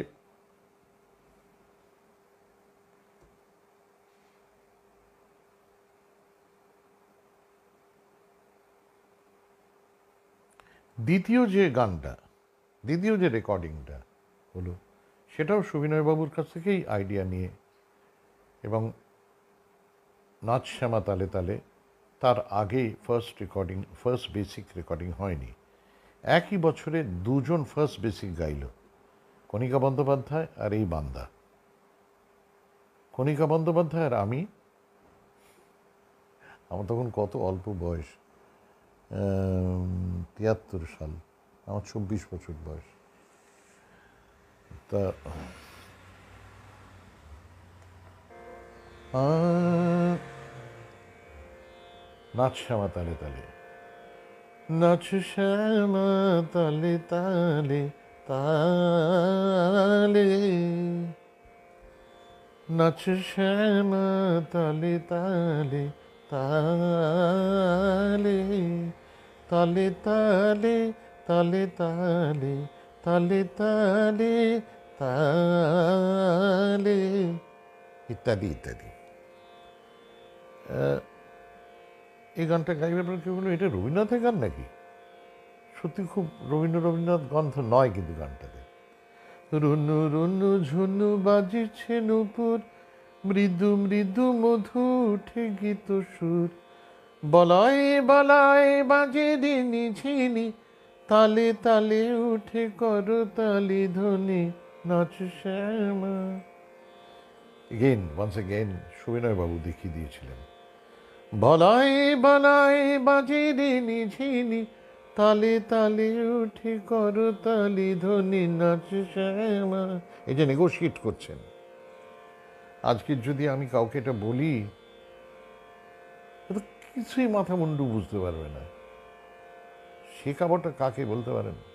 দ্বিতীয় যে গানটা দ্বিতীয় যে রেকর্ডিংটা হলো সেটাও সুবিনয়বাবুর কাছ থেকেই আইডিয়া নিয়ে এবং নাচ শ্যামা তালে তালে তার আগেই first recording first basic recording হয়নি একই বছরে দুজন ফার্স্ট বেসিক গাইল কণিকা বন্দ্যোপাধ্যায় আর এই বান্দা কণিকা বন্দ্যোপাধ্যায় আর আমি আমার তখন কত অল্প বয়স তিয়াত্তর সাল আমার চব্বিশ বছর বয়স তা নাচ শ্যামা তালে তালে নাচ শ্যামা তালে তালে তালে নাচ শ্যামা তালে তালে তালে তালে তালে তালে তালে তালে তালে তালে ইত্যাদি ইত্যাদি এই গানটা গাইবে আপনার কেউ বলল এটা রবীন্দ্রনাথের গান নাকি সত্যি খুব রবীন্দ্র রবীন্দ্রনাথ গ্রন্থ নয় কিন্তু গানটাতে রুনু রুনু ঝুনু বাজিছে নুপুর মৃদু মৃদু মধু উঠে গীত সুর বলয় বলয় বাজে দিনি ঝিনি তালে তালে উঠে কর তালে ধ্বনি নাচ Shyama again once again Subinoy বাবু দেখিয়ে দিয়েছিলেন বলয় বলয় বাজে দিনি ঝিনি তালে তালে উঠে কর তালে ধ্বনি নাচ শ্যামা এই যে নেগোশিয়েট করছেন আজকে যদি আমি কাউকে এটা বলি কিছুই মাথা মুন্ডু বুঝতে পারবে না সে কাপড়টা কাকে বলতে পারেন না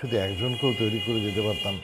শুধু একজনকেও তৈরি করে যেতে পারতাম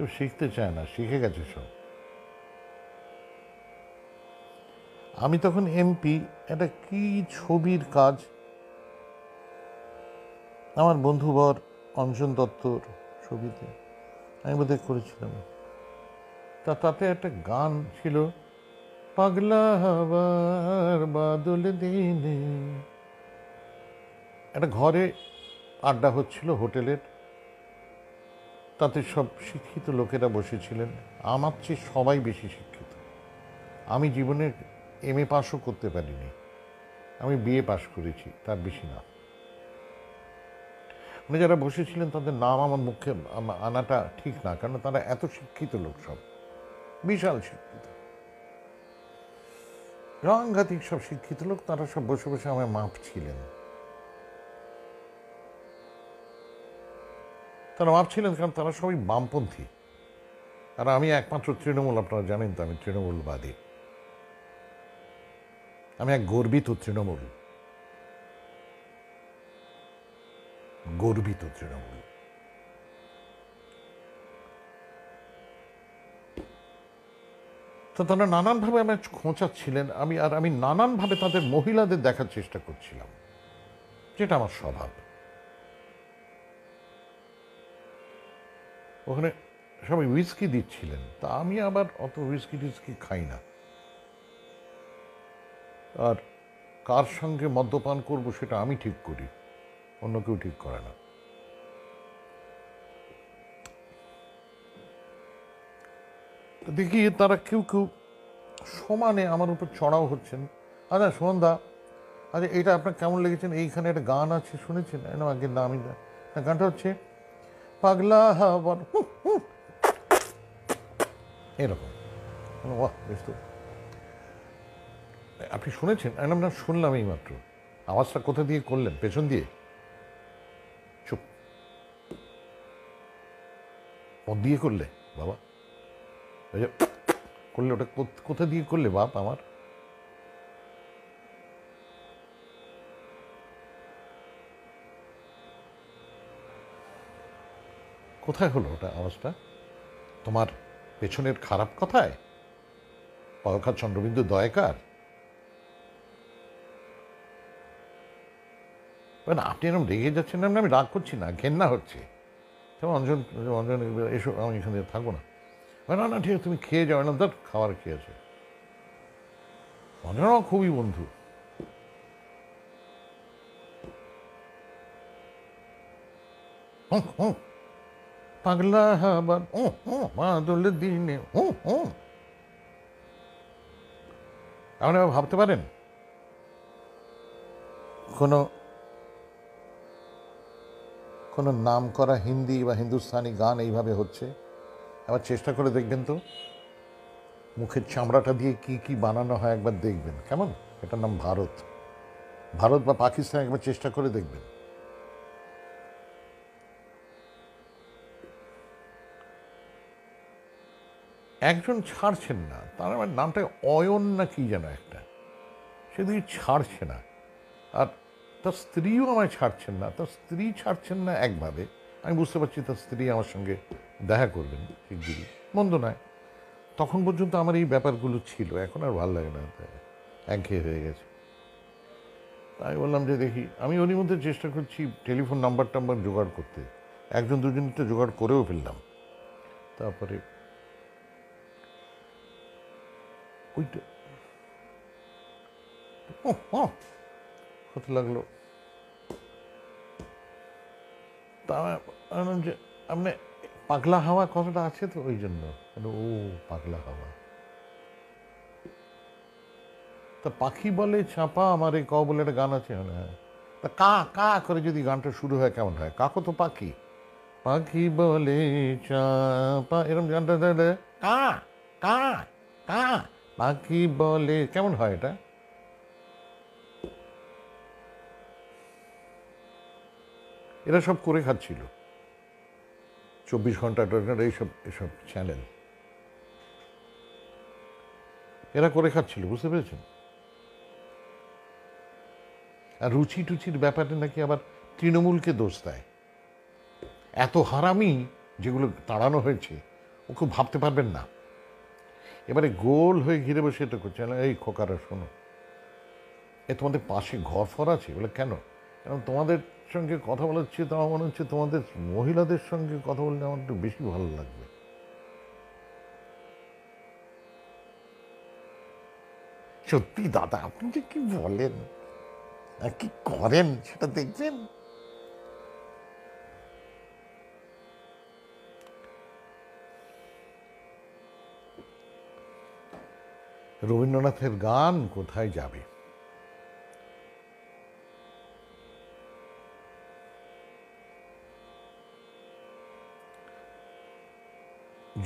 কেউ শিখতে চায় না শিখে গেছে সব আমি তখন এমপি এটা কি ছবির কাজ আমার বন্ধুবর অঞ্জন দত্তর ছবিতে আমি বোধহয় করেছিলাম তা তাতে একটা গান ছিল পাগলা হবার বাদল দিনে একটা ঘরে আড্ডা হচ্ছিল হোটেলের তাতে সব শিক্ষিত লোকেরা বসেছিলেন আমার চেয়ে সবাই বেশি শিক্ষিত আমি জীবনে এম এ পাশও করতে পারিনি আমি বিএ পাশ করেছি তার বেশি না উনি মানে যারা বসেছিলেন তাদের নাম আমার মুখে আনাটা ঠিক না কেন তারা এত শিক্ষিত লোক সব বিশাল শিক্ষিত সাংঘাতিক সব শিক্ষিত লোক তারা সব বসে বসে আমায় ছিলেন তারা ভাবছিলেন কারণ তারা সবাই বামপন্থী আর আমি একমাত্র তৃণমূল আপনারা জানেন তো আমি তৃণমূলবাদী আমি এক গর্বিত তৃণমূল গর্বিত তৃণমূল তো তারা নানানভাবে আমার খোঁচাচ্ছিলেন আমি আর আমি নানানভাবে তাদের মহিলাদের দেখার চেষ্টা করছিলাম যেটা আমার স্বভাব ওখানে সবাই হুইস্কি দিচ্ছিলেন তা আমি আবার অত হুইস্কি টিস্কি খাই না আর কার সঙ্গে মদ্যপান করব সেটা আমি ঠিক করি অন্য কেউ ঠিক করে না দেখি তারা কেউ কেউ সমানে আমার উপর চড়াও হচ্ছেন আচ্ছা দা আচ্ছা এটা আপনার কেমন লেগেছেন এইখানে একটা গান আছে শুনেছেন না আগে আমি না গানটা হচ্ছে পাগলা হবন এরকম মানে বাহ বেশ তো আপনি শুনেছেন আপনার না শুনলাম এই মাত্র আওয়াজটা কোথা দিয়ে করলেন পেছন দিয়ে চুপ পথ দিয়ে করলে বাবা করলে ওটা কোথা দিয়ে করলে বাপ আমার কোথায় হলো ওটা আওয়াজটা তোমার পেছনের খারাপ কথায় পয়কার চন্দ্রবিন্দু দয়কার আপনি এরকম রেগে যাচ্ছেন না আমি রাগ করছি না ঘেন্না হচ্ছে যেমন অঞ্জন অঞ্জন এসো আমি এখান থেকে থাকবো না না না ঠিক আছে তুমি খেয়ে যাও না তার খাবার খেয়েছে অঞ্জন খুবই বন্ধু হুম হুম পাগলা হাবার ও ও বাদল দিনে ও ও আপনি ভাবতে পারেন কোনো কোনো নাম করা হিন্দি বা হিন্দুস্তানি গান এইভাবে হচ্ছে আবার চেষ্টা করে দেখবেন তো মুখের চামড়াটা দিয়ে কি কি বানানো হয় একবার দেখবেন কেমন এটার নাম ভারত ভারত বা পাকিস্তান একবার চেষ্টা করে দেখবেন একজন ছাড়ছেন না তার আমার মানে নামটা অয়ন না কি যেন একটা সে ছাড়ছে না আর তার স্ত্রীও আমায় ছাড়ছেন না তার স্ত্রী ছাড়ছেন না একভাবে আমি বুঝতে পারছি তার স্ত্রী আমার সঙ্গে দেখা করবেন শিগগিরি মন্দ নয় তখন পর্যন্ত আমার এই ব্যাপারগুলো ছিল এখন আর ভালো লাগে না একঘেয়ে হয়ে গেছে তাই বললাম যে দেখি আমি ওরই মধ্যে চেষ্টা করছি টেলিফোন নাম্বার টাম্বার জোগাড় করতে একজন দুজনটা জোগাড় করেও ফেললাম তারপরে ওইটা ও হতে লাগলো তা যে আপনি পাগলা হাওয়া কথাটা আছে তো ওই জন্য মানে, ও পাগলা হাওয়া তা পাখি বলে ছাপা আমার এই ক বলে একটা গান আছে হ্যাঁ তা কা কা করে যদি গানটা শুরু হয় কেমন হয় কাকো তো পাখি পাখি বলে চাপা এরম গানটা কা কা কা পাখি বলে কেমন হয় এটা এরা সব করে খাচ্ছিল চব্বিশ ঘন্টা টোয়েন্টি এইসব এসব চ্যানেল এরা করে খাচ্ছিল বুঝতে পেরেছেন আর রুচি টুচির ব্যাপারে নাকি আবার তৃণমূলকে দোষ দেয় এত হারামি যেগুলো তাড়ানো হয়েছে ও খুব ভাবতে পারবেন না এবারে গোল হয়ে ঘিরে বসে এটা করছে এই খোকারা শোনো এ তোমাদের পাশে ঘর ফর আছে বলে কেন কারণ তোমাদের সঙ্গে কথা বলার চেয়ে তো আমার মনে হচ্ছে তোমাদের মহিলাদের সঙ্গে কথা বললে আমার একটু বেশি ভালো লাগবে সত্যি দাদা আপনি যে কি বলেন কি করেন সেটা দেখবেন রবীন্দ্রনাথের গান কোথায় যাবে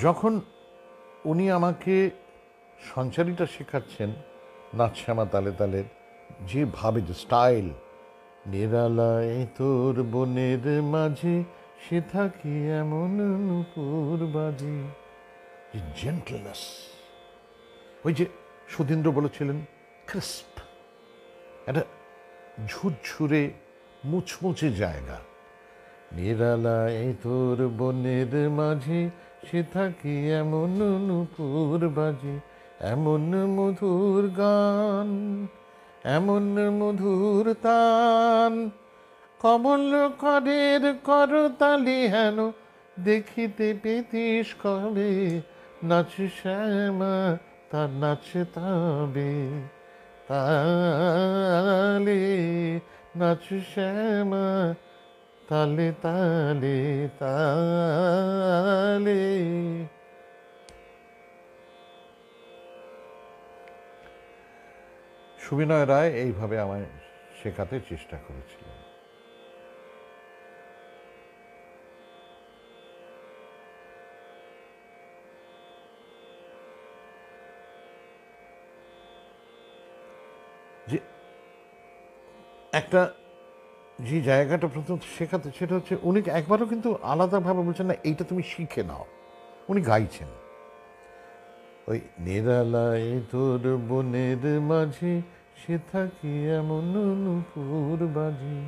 যখন উনি আমাকে সঞ্চারিতা শেখাচ্ছেন শ্যামা তালে তালে যেভাবে যে স্টাইল নিরালায় তোর বোনের মাঝে সে থাকি এমন নুপুর বাজে জেন্টলনেস ওই যে সুধীন্দ্র বলেছিলেন ক্রিস্প একটা ঝুরঝুরে মুচমুচে জায়গা নিরালায় তোর বনের মাঝে সে থাকি এমন নুপুর বাজে এমন মধুর গান এমন মধুর তান কমল করের করতালি হেন দেখিতে পেতিস কবে নাচ শ্যামা তার নাচে তাবে তালে নাচ শ্যামা তালে তালে তালে সুবিনয় রায় এইভাবে আমায় শেখাতে চেষ্টা করেছিল একটা যে জায়গাটা প্রথম শেখাতে সেটা হচ্ছে উনি একবারও কিন্তু আলাদাভাবে বলছেন না এইটা তুমি শিখে নাও উনি গাইছেন ওই নিরালায় তোর বোনের মাঝে সে থাকি এমন নূপুর বাজে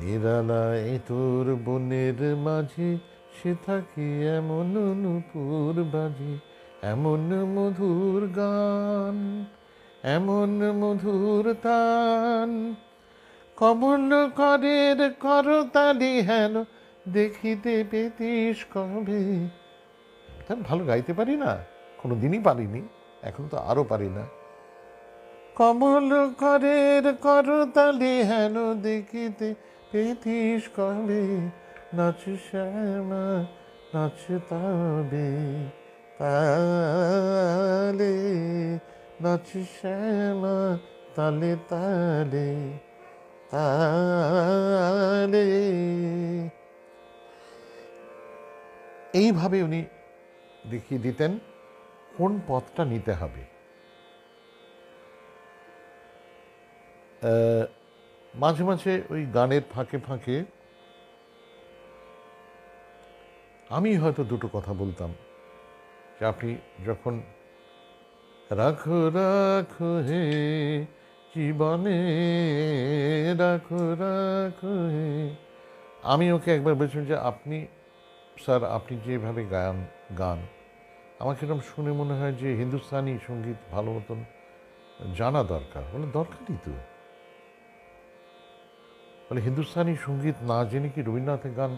নিরালায় তোর বোনের মাঝে সে থাকি এমন নূপুর বাজে এমন মধুর গান এমন মধুর তান কমল করের করতালি হেন দেখিতে পেতিস কবে আমি ভালো গাইতে পারি না কোনো দিনই পারিনি এখন তো আরও পারি না কমল করের করতালি হেন দেখিতে পেতিস কবে নাচ শ্যামা নাচ তাবে তালে নাচি শ্যামা তালে তালে তালে এইভাবে উনি দেখিয়ে দিতেন কোন পথটা নিতে হবে মাঝে মাঝে ওই গানের ফাঁকে ফাঁকে আমি হয়তো দুটো কথা বলতাম যে আপনি যখন রাখো রাখো হে জীবনে রাখো রাখো হে আমি ওকে একবার বলছিলাম যে আপনি স্যার আপনি যেভাবে গান গান আমাকে এরকম শুনে মনে হয় যে হিন্দুস্তানি সঙ্গীত ভালো মতন জানা দরকার বলে দরকারই তো বলে হিন্দুস্তানি সঙ্গীত না জেনে কি রবীন্দ্রনাথের গান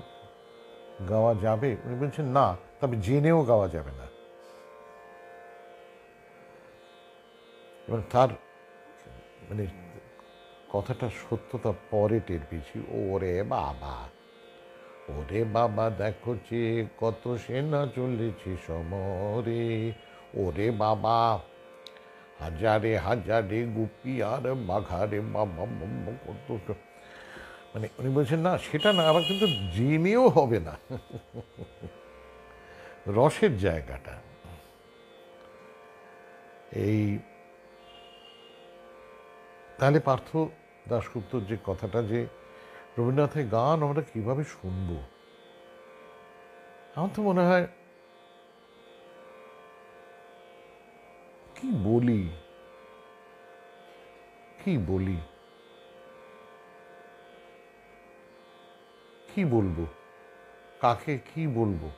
গাওয়া যাবে উনি বলছেন না তবে জেনেও গাওয়া যাবে না এবং তার মানে কথাটা সত্যতা পরে টের পেয়েছি ওরে বাবা ওরে বাবা দেখো যে কত সেনা চলেছে সমরে ওরে বাবা হাজারে হাজারে গুপি আর বাঘারে বাবা কত মানে উনি বলছেন না সেটা না আবার কিন্তু জেনেও হবে না রসের জায়গাটা এই তাহলে পার্থ দাশগুপ্তর যে কথাটা যে রবীন্দ্রনাথের গান আমরা কীভাবে শুনব আমার তো মনে হয় কি বলি কি বলি কি বলবো কাকে কি বলবো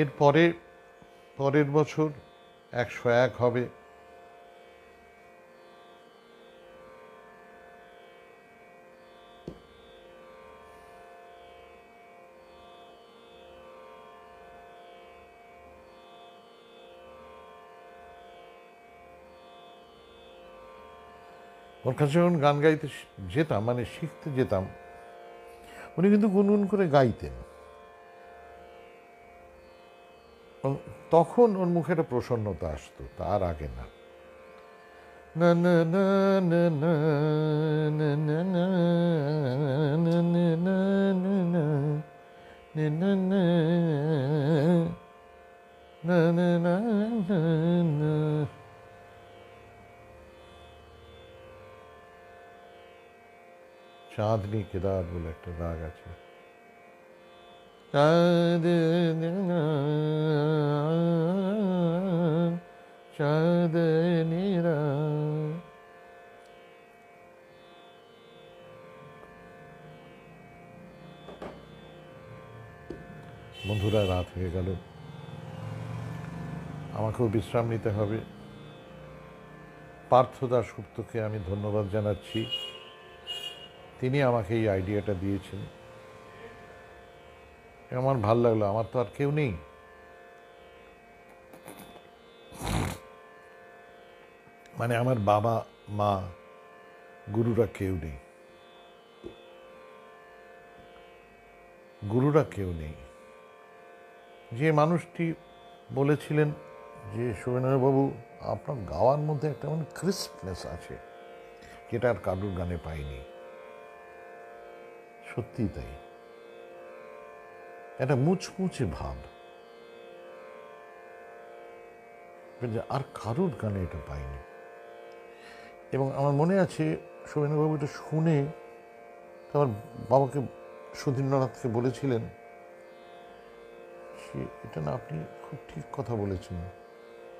এরপরে পরের বছর একশো এক হবে ওর কাছে যখন গান গাইতে যেতাম মানে শিখতে যেতাম উনি কিন্তু গুনগুন করে গাইতেন তখন ওর মুখে একটা প্রসন্নতা আসতো তার আগে না চাঁদনি কেদার বলে একটা রাগ আছে নিরা বন্ধুরা রাত হয়ে গেল আমাকেও বিশ্রাম নিতে হবে পার্থ দাসগুপ্তকে আমি ধন্যবাদ জানাচ্ছি তিনি আমাকে এই আইডিয়াটা দিয়েছেন আমার ভাল লাগলো আমার তো আর কেউ নেই মানে আমার বাবা মা গুরুরা কেউ নেই গুরুরা কেউ নেই যে মানুষটি বলেছিলেন যে সুরেন্দ্রবাবু আপনার গাওয়ার মধ্যে একটা মানে ক্রিস্পনেস আছে যেটা আর কারুর গানে পাইনি সত্যি তাই একটা মুচমুচে ভাব আর কারুর গানে এটা পাইনি এবং আমার মনে আছে সৌমেন্দ্রবাবু এটা শুনে আমার বাবাকে সুধীন্দ্রনাথকে বলেছিলেন সে এটা না আপনি খুব ঠিক কথা বলেছেন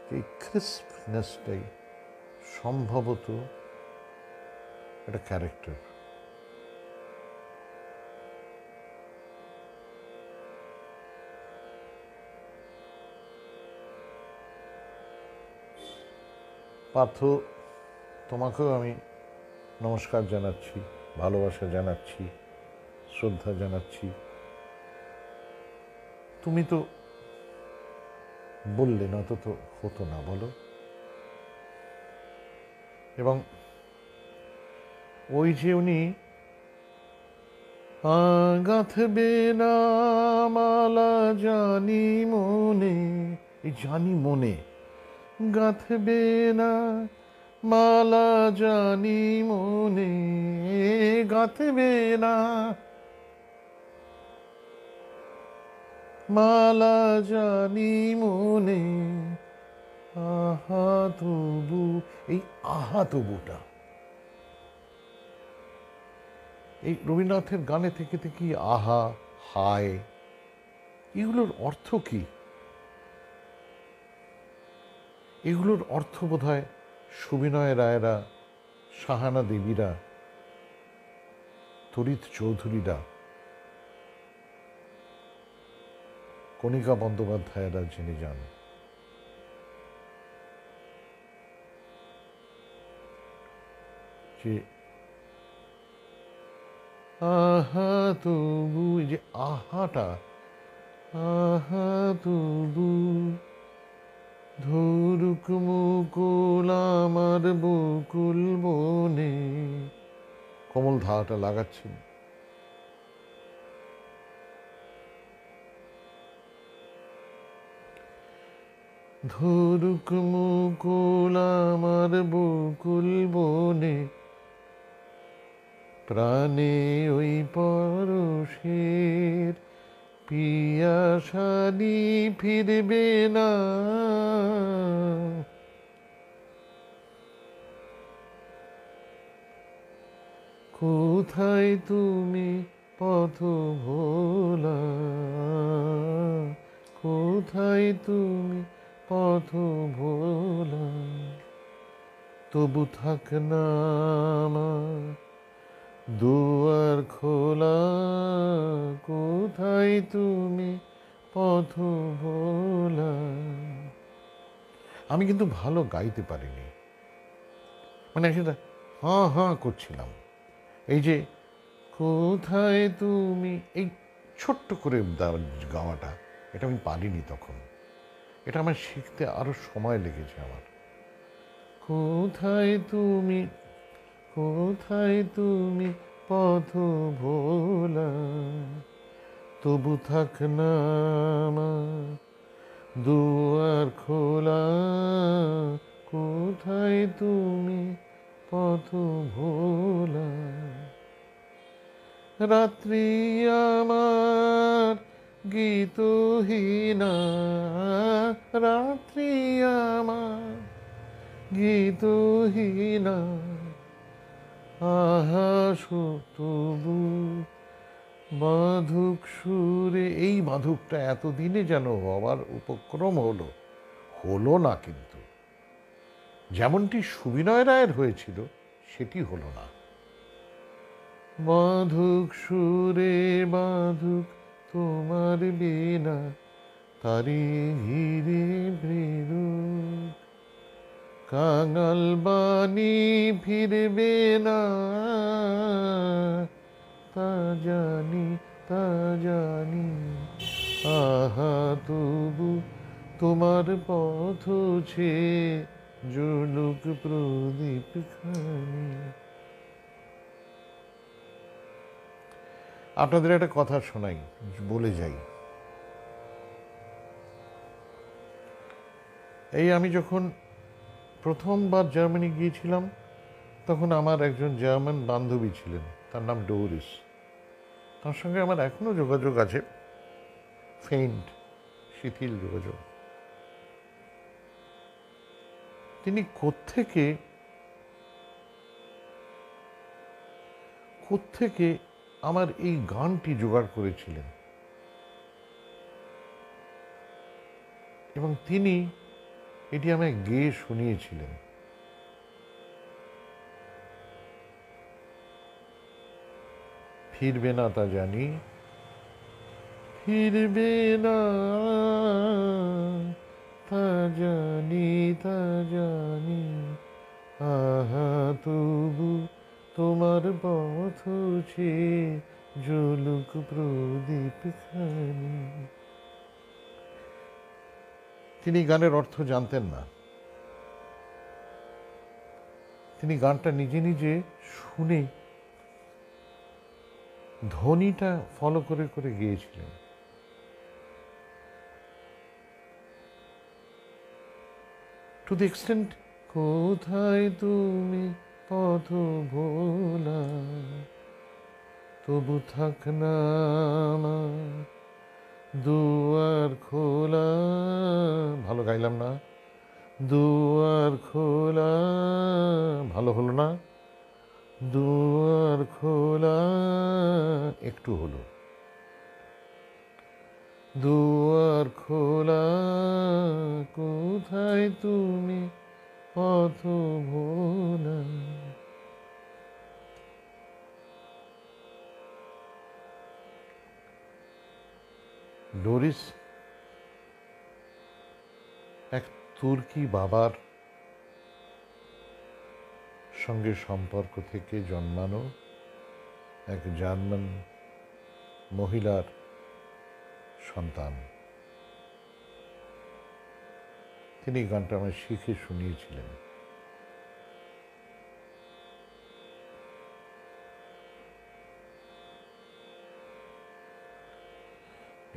যে এই ক্রিস্পনেসটাই সম্ভবত একটা ক্যারেক্টার পার্থ তোমাকেও আমি নমস্কার জানাচ্ছি ভালোবাসা জানাচ্ছি শ্রদ্ধা জানাচ্ছি তুমি তো বললে নত তো হতো না বলো এবং ওই যে উনি গাঁথবে না মালা জানি মনে এই জানি মনে গাঁথবে না মালা জানি মনে গাঁথবে না মালা জানি মনে আহা তবু এই আহা তবুটা এই রবীন্দ্রনাথের গানে থেকে থেকে আহা হায় এগুলোর অর্থ কী এগুলোর অর্থ বোধ হয় সুবিনয় রায়রা সাহানা দেবীরা তরিত চৌধুরীরা কণিকা বন্দ্যোপাধ্যায়েরা যিনি যান যে আহা তবু যে আহাটা আহা তবু ধরুক মুকুল আমার বুকুল বনে কমল ধারাটা লাগাচ্ছি ধরুক মুকুল আমার বুকুল বনে প্রাণে ওই পরশের পিয়াশালি ফিরবে না কোথায় তুমি পথ ভোলা কোথায় তুমি পথ ভোলা তবু থাক না আমার দুয়ার খোলা কোথায় তুমি পথ ভোলা আমি কিন্তু ভালো গাইতে পারিনি মানে সেটা হাঁ হাঁ করছিলাম এই যে কোথায় তুমি এই ছোট্ট করে গাওয়াটা এটা আমি পারিনি তখন এটা আমার শিখতে আরও সময় লেগেছে আমার কোথায় তুমি কোথায় তুমি পথ ভোলা তবু থাক না দুয়ার খোলা কোথায় তুমি পথ ভোলা রাত্রি আমার গীতহীনা রাত্রি আমার গীতহীনা আহাসু তবু বাঁধুক সুরে এই বাঁধুকটা এতদিনে যেন হওয়ার উপক্রম হলো হলো না কিন্তু যেমনটি সুবিনয় রায়ের হয়েছিল সেটি হলো না বাঁধুক সুরে বাঁধুক তোমার বিনা তারে ঘিরে বেরুক কাঙাল বাণী ফিরবে না তা জানি তা জানি আহা তবু তোমার পথ ছে জুলুক প্রদীপ খানি আপনাদের একটা কথা শোনাই বলে যাই এই আমি যখন প্রথমবার জার্মানি গিয়েছিলাম তখন আমার একজন জার্মান বান্ধবী ছিলেন তার নাম ডোরিস তার সঙ্গে আমার এখনও যোগাযোগ আছে ফেন্ট শিথিল যোগাযোগ তিনি কোত্থেকে কোত্থেকে আমার এই গানটি জোগাড় করেছিলেন এবং তিনি এটি আমায় গেয়ে শুনিয়েছিলেন ফিরবে না তা জানি ফিরবে না তা জানি তা জানি আহা তবু তোমার পথ ছে জলুক প্রদীপ খানি তিনি গানের অর্থ জানতেন না তিনি গানটা নিজে নিজে শুনে ধ্বনিটা ফলো করে করে গিয়েছিলেন টু দি এক্সটেন্ট কোথায় তুমি পথ ভোলা তবু থাক না দুয়ার খোলা ভালো গাইলাম না দুয়ার খোলা ভালো হলো না দুয়ার খোলা একটু হলো দুয়ার খোলা কোথায় তুমি পথ ভোলা ডোরিস এক তুর্কি বাবার সঙ্গে সম্পর্ক থেকে জন্মানো এক জার্মান মহিলার সন্তান তিনি গানটা আমায় শিখে শুনিয়েছিলেন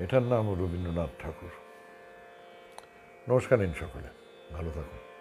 এটার নাম রবীন্দ্রনাথ ঠাকুর নমস্কার নিন সকলে ভালো থাকুন